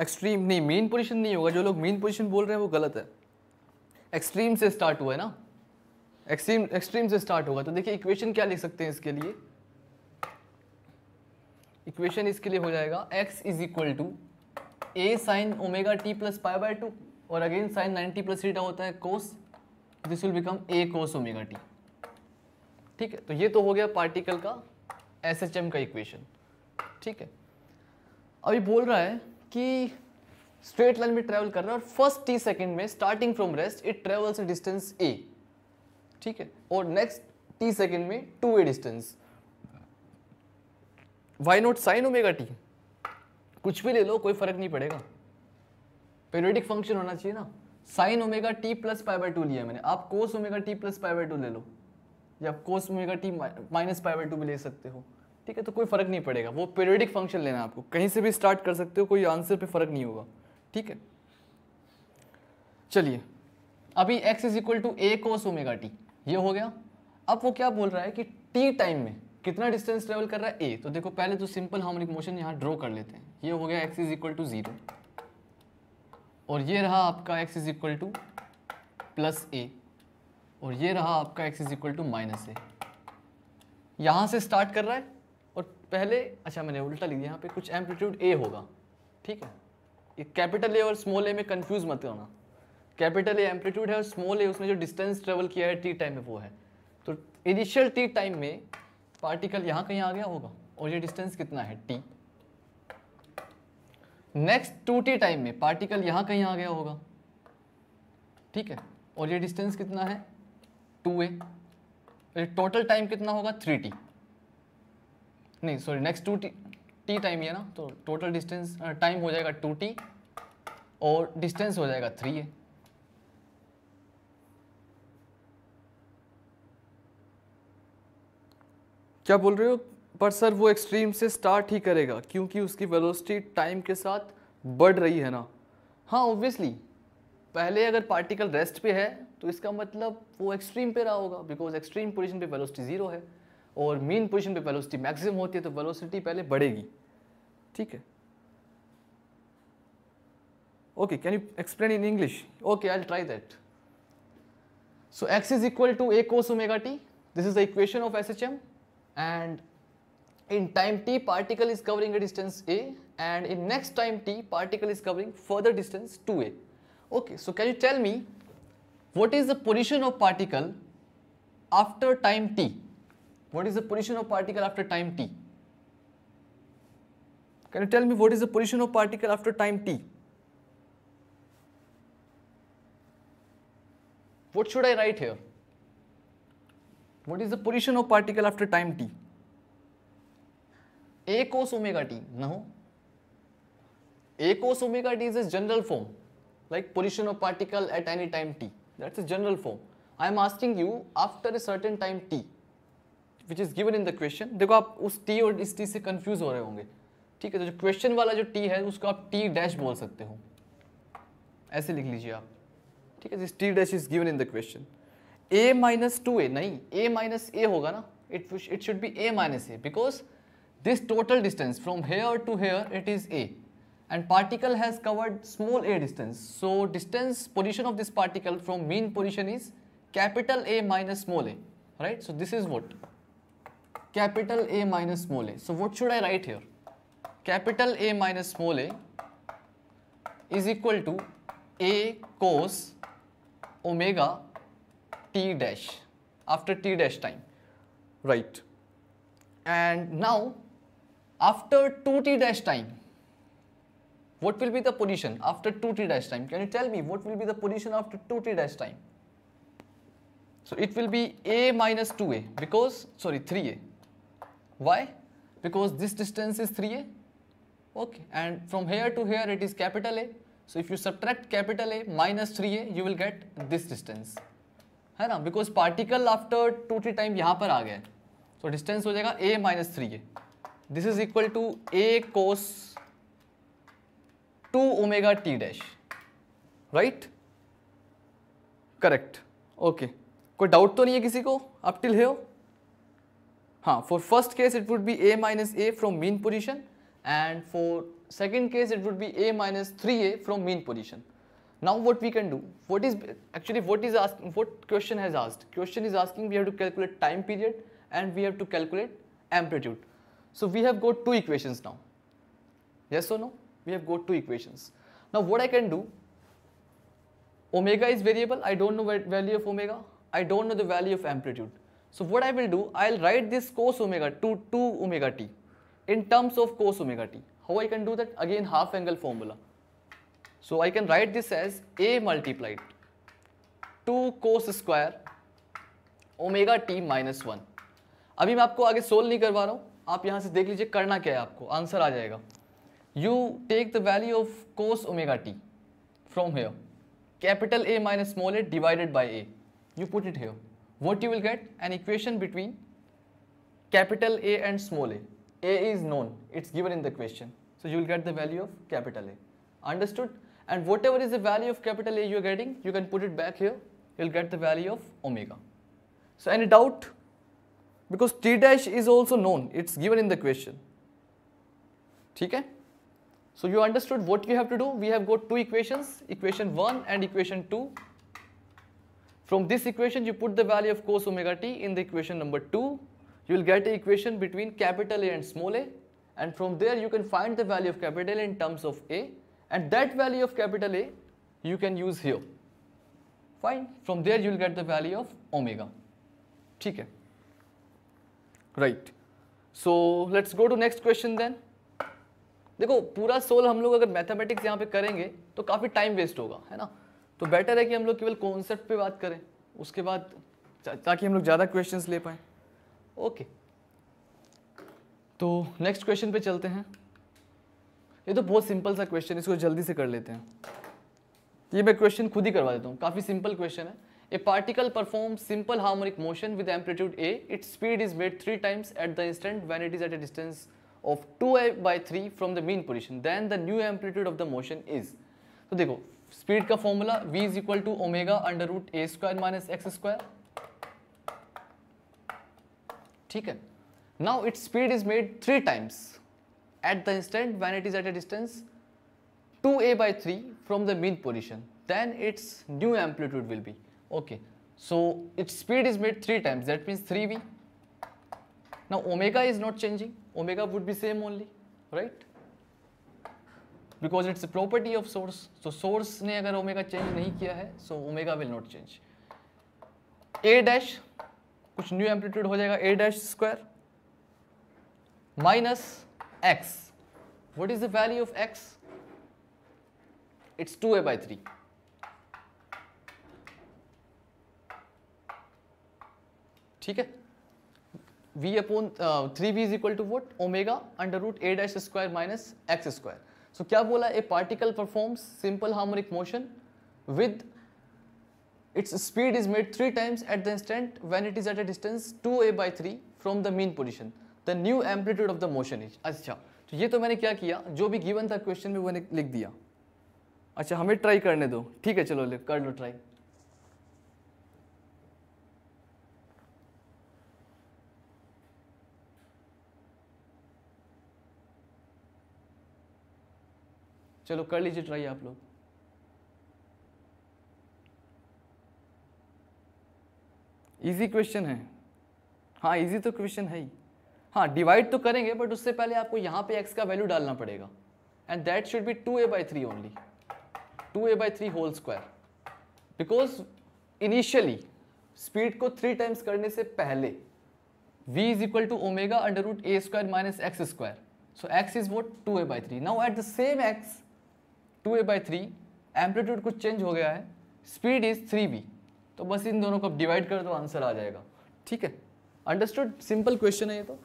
एक्सट्रीम नहीं मेन पोजीशन नहीं होगा जो लोग मेन पोजीशन बोल रहे हैं वो गलत है एक्सट्रीम से स्टार्ट हुआ है ना एक्सट्रीम एक्सट्रीम से स्टार्ट होगा तो देखिए इक्वेशन क्या लिख सकते हैं इसके लिए इक्वेशन इसके लिए हो जाएगा x is equal to a sine omega t plus pi by two और again sine ninety plus theta होता है cos this will become a cos omega t ठीक है तो ये तो हो गया पार्टिकल का एस एच एम का इक्वेशन ठीक है अभी बोल रहा है कि स्ट्रेट लाइन में ट्रेवल कर रहा है और फर्स्ट टी सेकेंड में starting from rest it travels a distance a ठीक है और नेक्स्ट टी सेकेंड में two a distance y naught sine omega t कुछ भी ले लो कोई फर्क नहीं पड़ेगा पेरियोडिक फंक्शन होना चाहिए ना sine omega t plus pi by two लिया मैंने आप cos omega t plus pi by two ले लो या cos omega t minus pi by two भी ले सकते हो ठीक है तो कोई फ़र्क नहीं पड़ेगा वो पीरियडिक फंक्शन लेना है आपको कहीं से भी स्टार्ट कर सकते हो कोई आंसर पे फ़र्क नहीं होगा ठीक है चलिए अभी x is equal to a cos omega t ये हो गया अब वो क्या बोल रहा है कि टी टाइम में कितना डिस्टेंस ट्रेवल कर रहा है ए तो देखो पहले तो सिंपल हार्मोनिक मोशन यहाँ ड्रॉ कर लेते हैं ये हो गया x is equal to zero और ये रहा आपका x is equal to plus a और ये रहा आपका x is equal to minus a यहाँ से स्टार्ट कर रहा है पहले अच्छा मैंने उल्टा लिख दिया यहाँ पे कुछ एम्पलीट्यूड ए होगा ठीक है ये कैपिटल ए और स्मॉल ए में कंफ्यूज मत होना कैपिटल ए एम्पलीट्यूड है और स्मॉल ए उसने जो डिस्टेंस ट्रेवल किया है टी टाइम में वो है तो इनिशियल टी टाइम में पार्टिकल यहाँ कहीं आ गया होगा और ये डिस्टेंस कितना है t next two t time में पार्टिकल यहाँ कहीं आ गया होगा ठीक है और ये डिस्टेंस कितना है टू ए टोटल टाइम कितना होगा थ्री टी नहीं sorry next two t t time ही है ना तो टोटल डिस्टेंस टाइम हो जाएगा टू टी और डिस्टेंस हो जाएगा थ्री ए क्या बोल रहे हो पर सर वो एक्सट्रीम से स्टार्ट ही करेगा क्योंकि उसकी वेलोसिटी टाइम के साथ बढ़ रही है ना हाँ ऑब्वियसली पहले अगर पार्टिकल रेस्ट पे है तो इसका मतलब वो एक्सट्रीम पे रहा होगा बिकॉज एक्सट्रीम पोजिशन पे वेलोसिटी ज़ीरो है और mean position पे velocity maximum होती है तो वेलोसिटी पहले बढ़ेगी ठीक है okay can you explain in english okay i'll try that so x is equal to a cos omega t this is the equation of shm and in time t particle is covering a distance a and in next time t particle is covering further distance 2a okay so can you tell me what is the position of particle after time t what is the position of particle after time t? Can you tell me what is the position of particle after time t? What should I write here? What is the position of particle after time t? A cos omega t. No. A cos omega t is a general form, like position of particle at any time t. That's a general form. I am asking you after a certain time t, which is given in the question देखो आप उस T और इस T से confuse हो रहे होंगे ठीक है तो जो क्वेश्चन वाला जो टी है उसको आप टी डैश बोल सकते हो ऐसे लिख लीजिए आप ठीक है this t dash is given in the question a minus two a नहीं ए माइनस ए होगा ना it it should be a minus a because this total distance from here to here it is a and particle has covered small a distance so distance position of this particle from mean position is capital A minus small a right so this is what capital A minus small a. So what should I write here? Capital A minus small a is equal to A cos omega t dash after t dash time, right? And now after 2t dash time, what will be the position after 2t dash time? Can you tell me what will be the position after 2t dash time? So it will be a minus 2a because, sorry, 3a Why? Because this distance is 3a. Okay, and from here to here it is capital A. So if you subtract capital A minus 3a, you will get this distance. hai na because particle after 2 3 time यहाँ par aa gaya so distance ho jayega a minus 3a this is equal to a cos 2 omega t dash right correct okay okay कोई doubt तो नहीं है किसी को आप till है huh, for first case it would be a minus a from mean position and for second case it would be a minus 3a from mean position. Now what we can do, what is actually what is asking, what question has asked? Question is asking we have to calculate time period and we have to calculate amplitude. So we have got two equations now, yes or no? We have got two equations. Now what I can do, omega is variable, I don't know value of omega, I don't know the value of amplitude. So what I will do, I'll write this cos omega to 2 omega t in terms of cos omega t. How I can do that? Again half angle formula. So I can write this as a multiplied 2 cos square omega t minus 1. अभी मैं आपको आगे solve नहीं करवा रहा हूँ आप यहाँ से देख लीजिए करना क्या है आपको आंसर आ जाएगा you take the value of cos omega t from here capital A minus small a divided by a you put it here what you will get an equation between capital A and small a. A is known, it's given in the question. So you will get the value of capital A. Understood? And whatever is the value of capital A you are getting, you can put it back here, you will get the value of omega. So any doubt? Because T dash is also known, it's given in the question. Okay? So you understood what you have to do. We have got two equations, equation 1 and equation 2. From this equation, you put the value of cos omega t in the equation number 2. You will get the equation between capital A and small a. And from there, you can find the value of capital A in terms of A. And that value of capital A, you can use here. Fine. From there, you will get the value of omega. ठीक है right so let's go to next question then देखो पूरा soul हम लोग अगर mathematics यहाँ पे करेंगे तो काफ़ी टाइम वेस्ट होगा है ना तो बेटर है कि हम लोग केवल कॉन्सेप्ट पे बात करें उसके बाद ताकि हम लोग ज़्यादा क्वेश्चन ले पाए ओके तो नेक्स्ट क्वेश्चन पे चलते हैं ये तो बहुत सिंपल सा क्वेश्चन इसको जल्दी से कर लेते हैं ये मैं क्वेश्चन खुद ही करवा देता हूँ काफ़ी सिंपल क्वेश्चन है a particle perform simple harmonic motion with amplitude a it speed is made three times at the instant when it is at a distance of two by three from the mean position then the new amplitude of the motion is तो देखो speed का formula v is equal to omega under root a square minus x square ठीक है now its speed is made three times at the instant when it is at a distance two a by three from the mean position then its new amplitude will be okay so its speed is made three times that means three v now omega is not changing omega would be same only right because its property of source so source ने अगर omega change नहीं किया है so omega will not change a dash कुछ new amplitude हो जाएगा a dash square minus x what is the value of x it's two a by three ठीक है v upon three v is equal to what omega under root a dash square minus x square so क्या बोला a particle performs simple harmonic motion with its speed is made three times at the instant when it is at a distance two a by three from the mean position the new amplitude of the motion is अच्छा तो ये तो मैंने क्या किया जो भी given था क्वेश्चन में मैंने लिख दिया अच्छा हमें ट्राई करने दो ठीक है चलो कर लो ट्राई चलो कर लीजिए ट्राई आप लोग इजी क्वेश्चन है हाँ इजी तो क्वेश्चन है ही हाँ डिवाइड तो करेंगे बट उससे पहले आपको यहाँ पे एक्स का वैल्यू डालना पड़ेगा and that should be two a by three only two a by three whole square because initially speed को थ्री टाइम्स करने से पहले v is equal to omega under root a square minus x square so x is what two a by three now at the same x two a by three amplitude कुछ change हो गया है speed is three B तो बस इन दोनों को divide कर दो आंसर आ जाएगा ठीक है अंडरस्टूड सिंपल क्वेश्चन है ये तो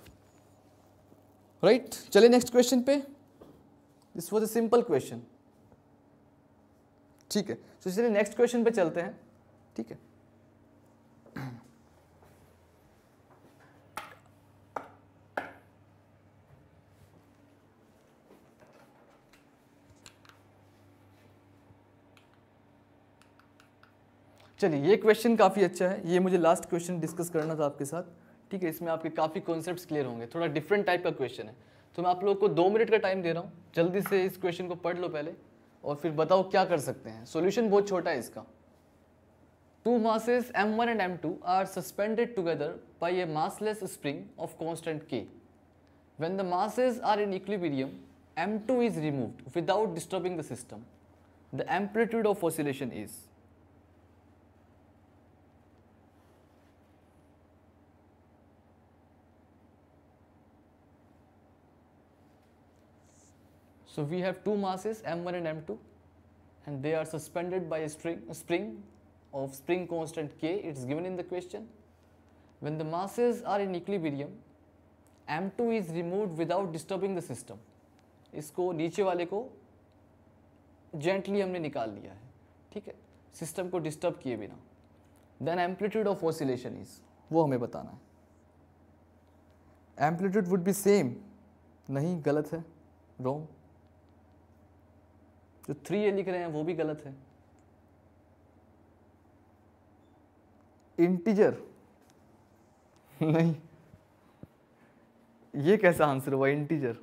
राइट right? चले नेक्स्ट क्वेश्चन पे this was a simple question ठीक है तो so, चलिए नेक्स्ट क्वेश्चन पे चलते हैं ठीक है चलिए ये क्वेश्चन काफ़ी अच्छा है ये मुझे लास्ट क्वेश्चन डिस्कस करना था आपके साथ ठीक है इसमें आपके काफ़ी कॉन्सेप्ट्स क्लियर होंगे थोड़ा डिफरेंट टाइप का क्वेश्चन है तो मैं आप लोग को दो मिनट का टाइम दे रहा हूँ जल्दी से इस क्वेश्चन को पढ़ लो पहले और फिर बताओ क्या कर सकते हैं सोल्यूशन बहुत छोटा है इसका two masses m one and m two are suspended together by a massless spring of constant k when the masses are in equilibrium m two is remove without disturbing the system the amplitude of oscillation is So we have two masses m1 and m2 and they are suspended by a string, a spring of spring constant k it's given in the question. When the masses are in equilibrium m2 is removed without disturbing the system. इसको नीचे वाले को gently हमने निकाल लिया है ठीक है सिस्टम को डिस्टर्ब किए बिना then amplitude of oscillation is वो हमें बताना है एम्पलीट्यूड वुड बी सेम नहीं गलत है रॉन्ग जो थ्री ए लिख रहे हैं वो भी गलत है इंटीजर नहीं ये कैसा आंसर हुआ integer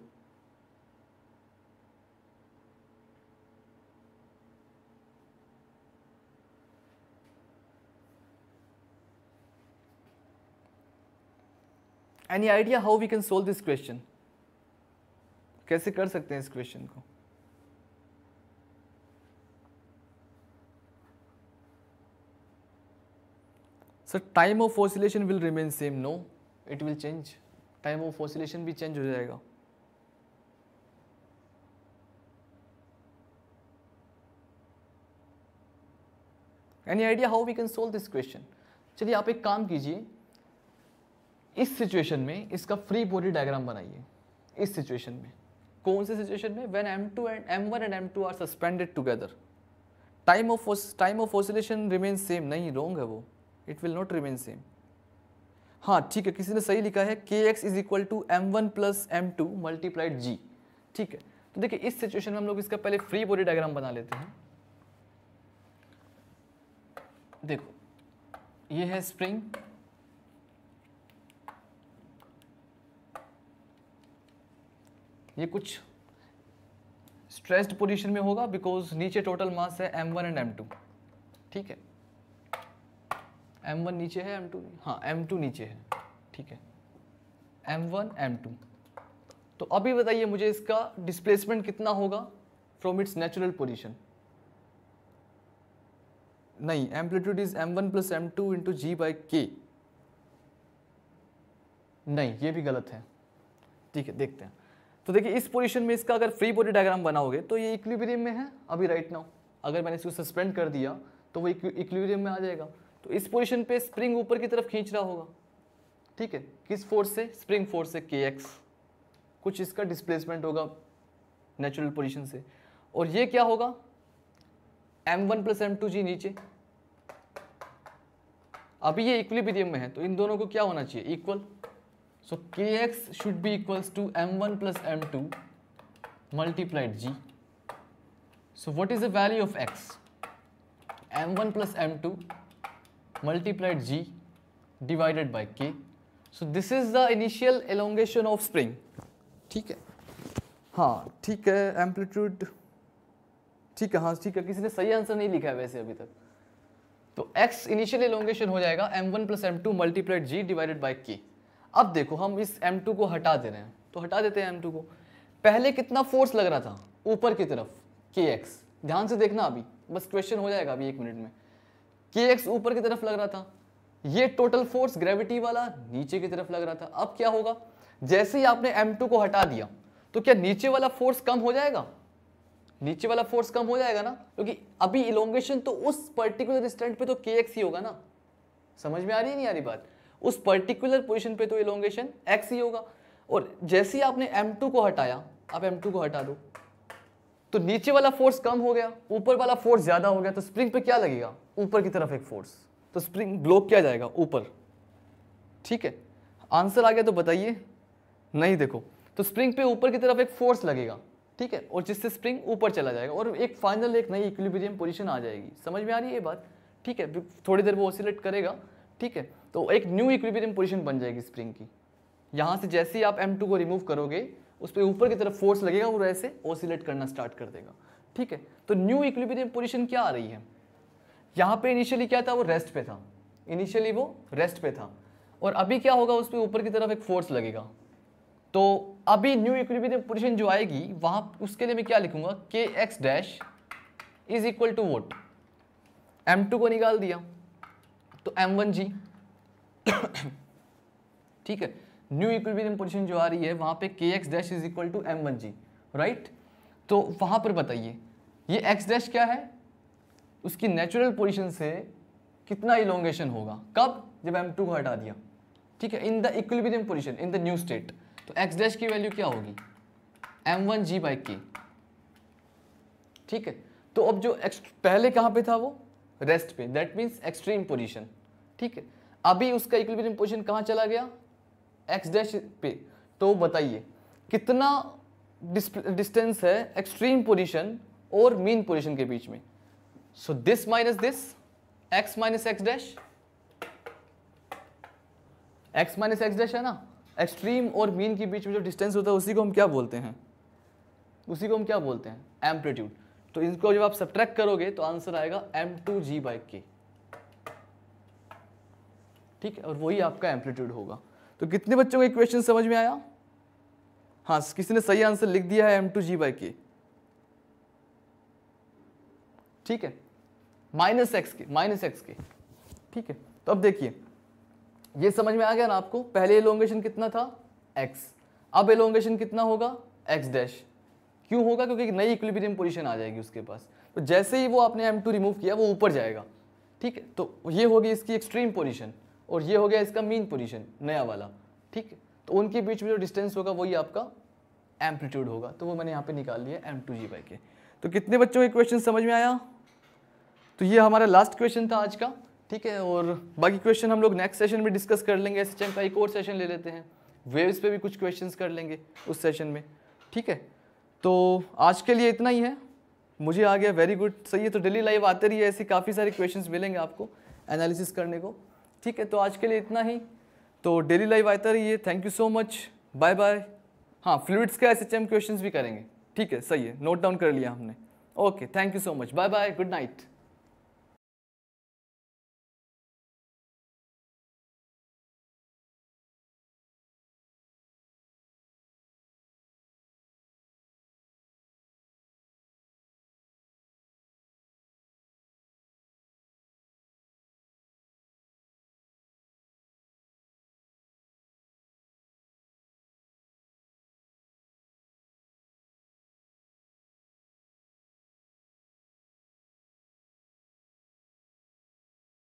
any idea how we can solve this question कैसे कर सकते हैं इस क्वेश्चन को sir time of oscillation will remain same no it will change time of oscillation भी चेंज हो जाएगा any idea how we can solve this question चलिए आप एक काम कीजिए इस सिचुएशन में इसका फ्री बॉडी डायग्राम बनाइए इस सिचुएशन में कौन से सिचुएशन में when m two and m one and m two are suspended together time of time of oscillation remain same नहीं रॉन्ग है वो it will not remain same हाँ ठीक है किसी ने सही लिखा है k x is equal to m one plus m two multiplied g ठीक है तो देखिए इस सिचुएशन में हम लोग इसका पहले फ्री बॉडी डायग्राम बना लेते हैं देखो ये है स्प्रिंग ये कुछ स्ट्रेस्ड पोजीशन में होगा बिकॉज नीचे टोटल मास है m one and m two ठीक है एम वन नीचे है एम टू हाँ एम टू नीचे है ठीक है एम वन एम टू तो अभी बताइए मुझे इसका डिस्प्लेसमेंट कितना होगा फ्रॉम इट्स नेचुरल पोजिशन नहीं amplitude is m one plus m two into g by k नहीं ये भी गलत है ठीक है देखते हैं तो देखिए इस पोजीशन में इसका अगर फ्री बॉडी डायग्राम बनाओगे तो ये इक्विलिब्रियम में है अभी राइट नाउ अगर मैंने इसको सस्पेंड कर दिया तो वो इक्विलिब्रियम में आ जाएगा तो इस पोजिशन पे स्प्रिंग ऊपर की तरफ खींच रहा होगा ठीक है किस फोर्स से स्प्रिंग फोर्स से के एक्स कुछ इसका डिस्प्लेसमेंट होगा नेचुरल पोजिशन से और ये क्या होगा m one plus m two g नीचे अभी ये इक्विलिब्रियम में है तो इन दोनों को क्या होना चाहिए equal so k x should be equals to m one plus m two multiplied g so what is the value of x m one plus m two multiplied g divided by k. So this is the initial elongation of spring. ठीक है हाँ ठीक है amplitude ठीक है हाँ ठीक है किसी ने सही आंसर नहीं लिखा है वैसे अभी तक तो x इनिशियल एलोंगेशन हो जाएगा m1 one plus m two multiplied g divided by k अब देखो हम इस m2 को हटा दे रहे हैं तो हटा देते हैं m2 को पहले कितना फोर्स लग रहा था ऊपर की तरफ के एक्स ध्यान से देखना अभी बस क्वेश्चन हो जाएगा अभी एक मिनट में के एक्स ऊपर की तरफ लग रहा था ये टोटल फोर्स ग्रेविटी वाला नीचे की तरफ लग रहा था अब क्या होगा जैसे ही आपने एम को हटा दिया तो क्या नीचे वाला फोर्स कम हो जाएगा नीचे वाला फोर्स कम हो जाएगा ना क्योंकि अभी इलोंगेशन तो उस पर्टिकुलर स्टैंड पे तो के एक्स ही होगा ना समझ में आ रही है नहीं आ रही बात उस पर्टिकुलर पोजिशन पे तो इलोंगेशन एक्स ही होगा और जैसे ही आपने एम को हटाया आप एम को हटा दो तो नीचे वाला फोर्स कम हो गया ऊपर वाला फोर्स ज़्यादा हो गया तो स्प्रिंग पे क्या लगेगा ऊपर की तरफ एक फोर्स तो स्प्रिंग ब्लॉक किया जाएगा ऊपर ठीक है आंसर आ गया तो बताइए नहीं देखो तो स्प्रिंग पे ऊपर की तरफ एक फोर्स लगेगा ठीक है और जिससे स्प्रिंग ऊपर चला जाएगा और एक फाइनल एक नई इक्विलिब्रियम पोजीशन आ जाएगी समझ में आ रही है ये बात ठीक है थोड़ी देर वो ऑसिलेट करेगा ठीक है तो एक न्यू इक्विलिब्रियम पोजीशन बन जाएगी स्प्रिंग की यहाँ से जैसे ही आप M2 को रिमूव करोगे उस पर ऊपर की तरफ फोर्स लगेगा और ऐसे ओसिलेट करना स्टार्ट कर देगा ठीक है तो न्यू इक्विलिब्रियम पोजीशन क्या आ रही है यहाँ पे इनिशियली क्या था वो रेस्ट पे था इनिशियली वो रेस्ट पे था और अभी क्या होगा उस पर ऊपर की तरफ एक फोर्स लगेगा तो अभी न्यू इक्विलिब्रियम पोजीशन जो आएगी वहाँ उसके लिए मैं क्या लिखूंगा k x dash is equal to what m two को निकाल दिया तो एम वन जी ठीक है न्यू इक्विलिब्रियम पोजिशन जो आ रही है वहाँ पे k x dash is equal to m one g right तो वहाँ पर बताइए ये एक्स डैश क्या है उसकी नेचुरल पोजिशन से कितना इलोंगेशन होगा कब जब एम टू को हटा दिया ठीक है in the equilibrium position in the new state तो एक्स डैश की वैल्यू क्या होगी M one ji by k ठीक है तो अब जो पहले कहाँ पे था वो रेस्ट पे दैट मीन्स एक्सट्रीम पोजिशन ठीक है अभी उसका इक्विलिब्रियम पोजिशन कहाँ चला गया एक्स डैश पे तो बताइए कितना डिस्टेंस है एक्सट्रीम पोजीशन और मीन पोजीशन के बीच में so this minus this x minus x dash x minus x dash है ना एक्सट्रीम और मीन के बीच में जो डिस्टेंस होता है उसी को हम क्या बोलते हैं उसी को हम क्या बोलते हैं एम्पलीट्यूड तो इनको जब आप सब्ट्रैक्ट करोगे तो आंसर आएगा M two ji by k ठीक है और वही आपका एम्पलीट्यूड होगा तो कितने बच्चों को क्वेश्चन समझ में आया हाँ किसी ने सही आंसर लिख दिया है m two ji by k ठीक है minus x k minus x k ठीक है तो अब देखिए ये समझ में आ गया ना आपको पहले एलोंगेशन कितना था एक्स अब एलोंगेशन कितना होगा एक्स डैश क्यों होगा क्योंकि नई इक्विलिब्रियम पोजीशन आ जाएगी उसके पास तो जैसे ही वो आपने एम टू रिमूव किया वो ऊपर जाएगा ठीक है तो ये होगी इसकी एक्सट्रीम पोजिशन और ये हो गया इसका मीन पोजिशन नया वाला ठीक है तो उनके बीच में जो डिस्टेंस होगा वही आपका एम्पलीट्यूड होगा तो वो मैंने यहाँ पे निकाल लिया एम टू जी बाई के तो कितने बच्चों के क्वेश्चन समझ में आया तो ये हमारा लास्ट क्वेश्चन था आज का ठीक है और बाकी क्वेश्चन हम लोग नेक्स्ट सेशन में डिस्कस कर लेंगे एस का एक और सेशन ले लेते हैं वेव्स पे भी कुछ क्वेश्चन कर लेंगे उस सेशन में ठीक है तो आज के लिए इतना ही है मुझे आ गया वेरी गुड सही है तो डेली लाइव आते रहिए ऐसे काफ़ी सारे क्वेश्चन मिलेंगे आपको एनालिसिस करने को ठीक है तो आज के लिए इतना ही तो डेली लाइव आता रहिए thank you so much bye bye हाँ फ्लूड्स के एस एच एम क्वेश्चन भी करेंगे ठीक है सही है नोट डाउन कर लिया हमने okay thank you so much bye bye good night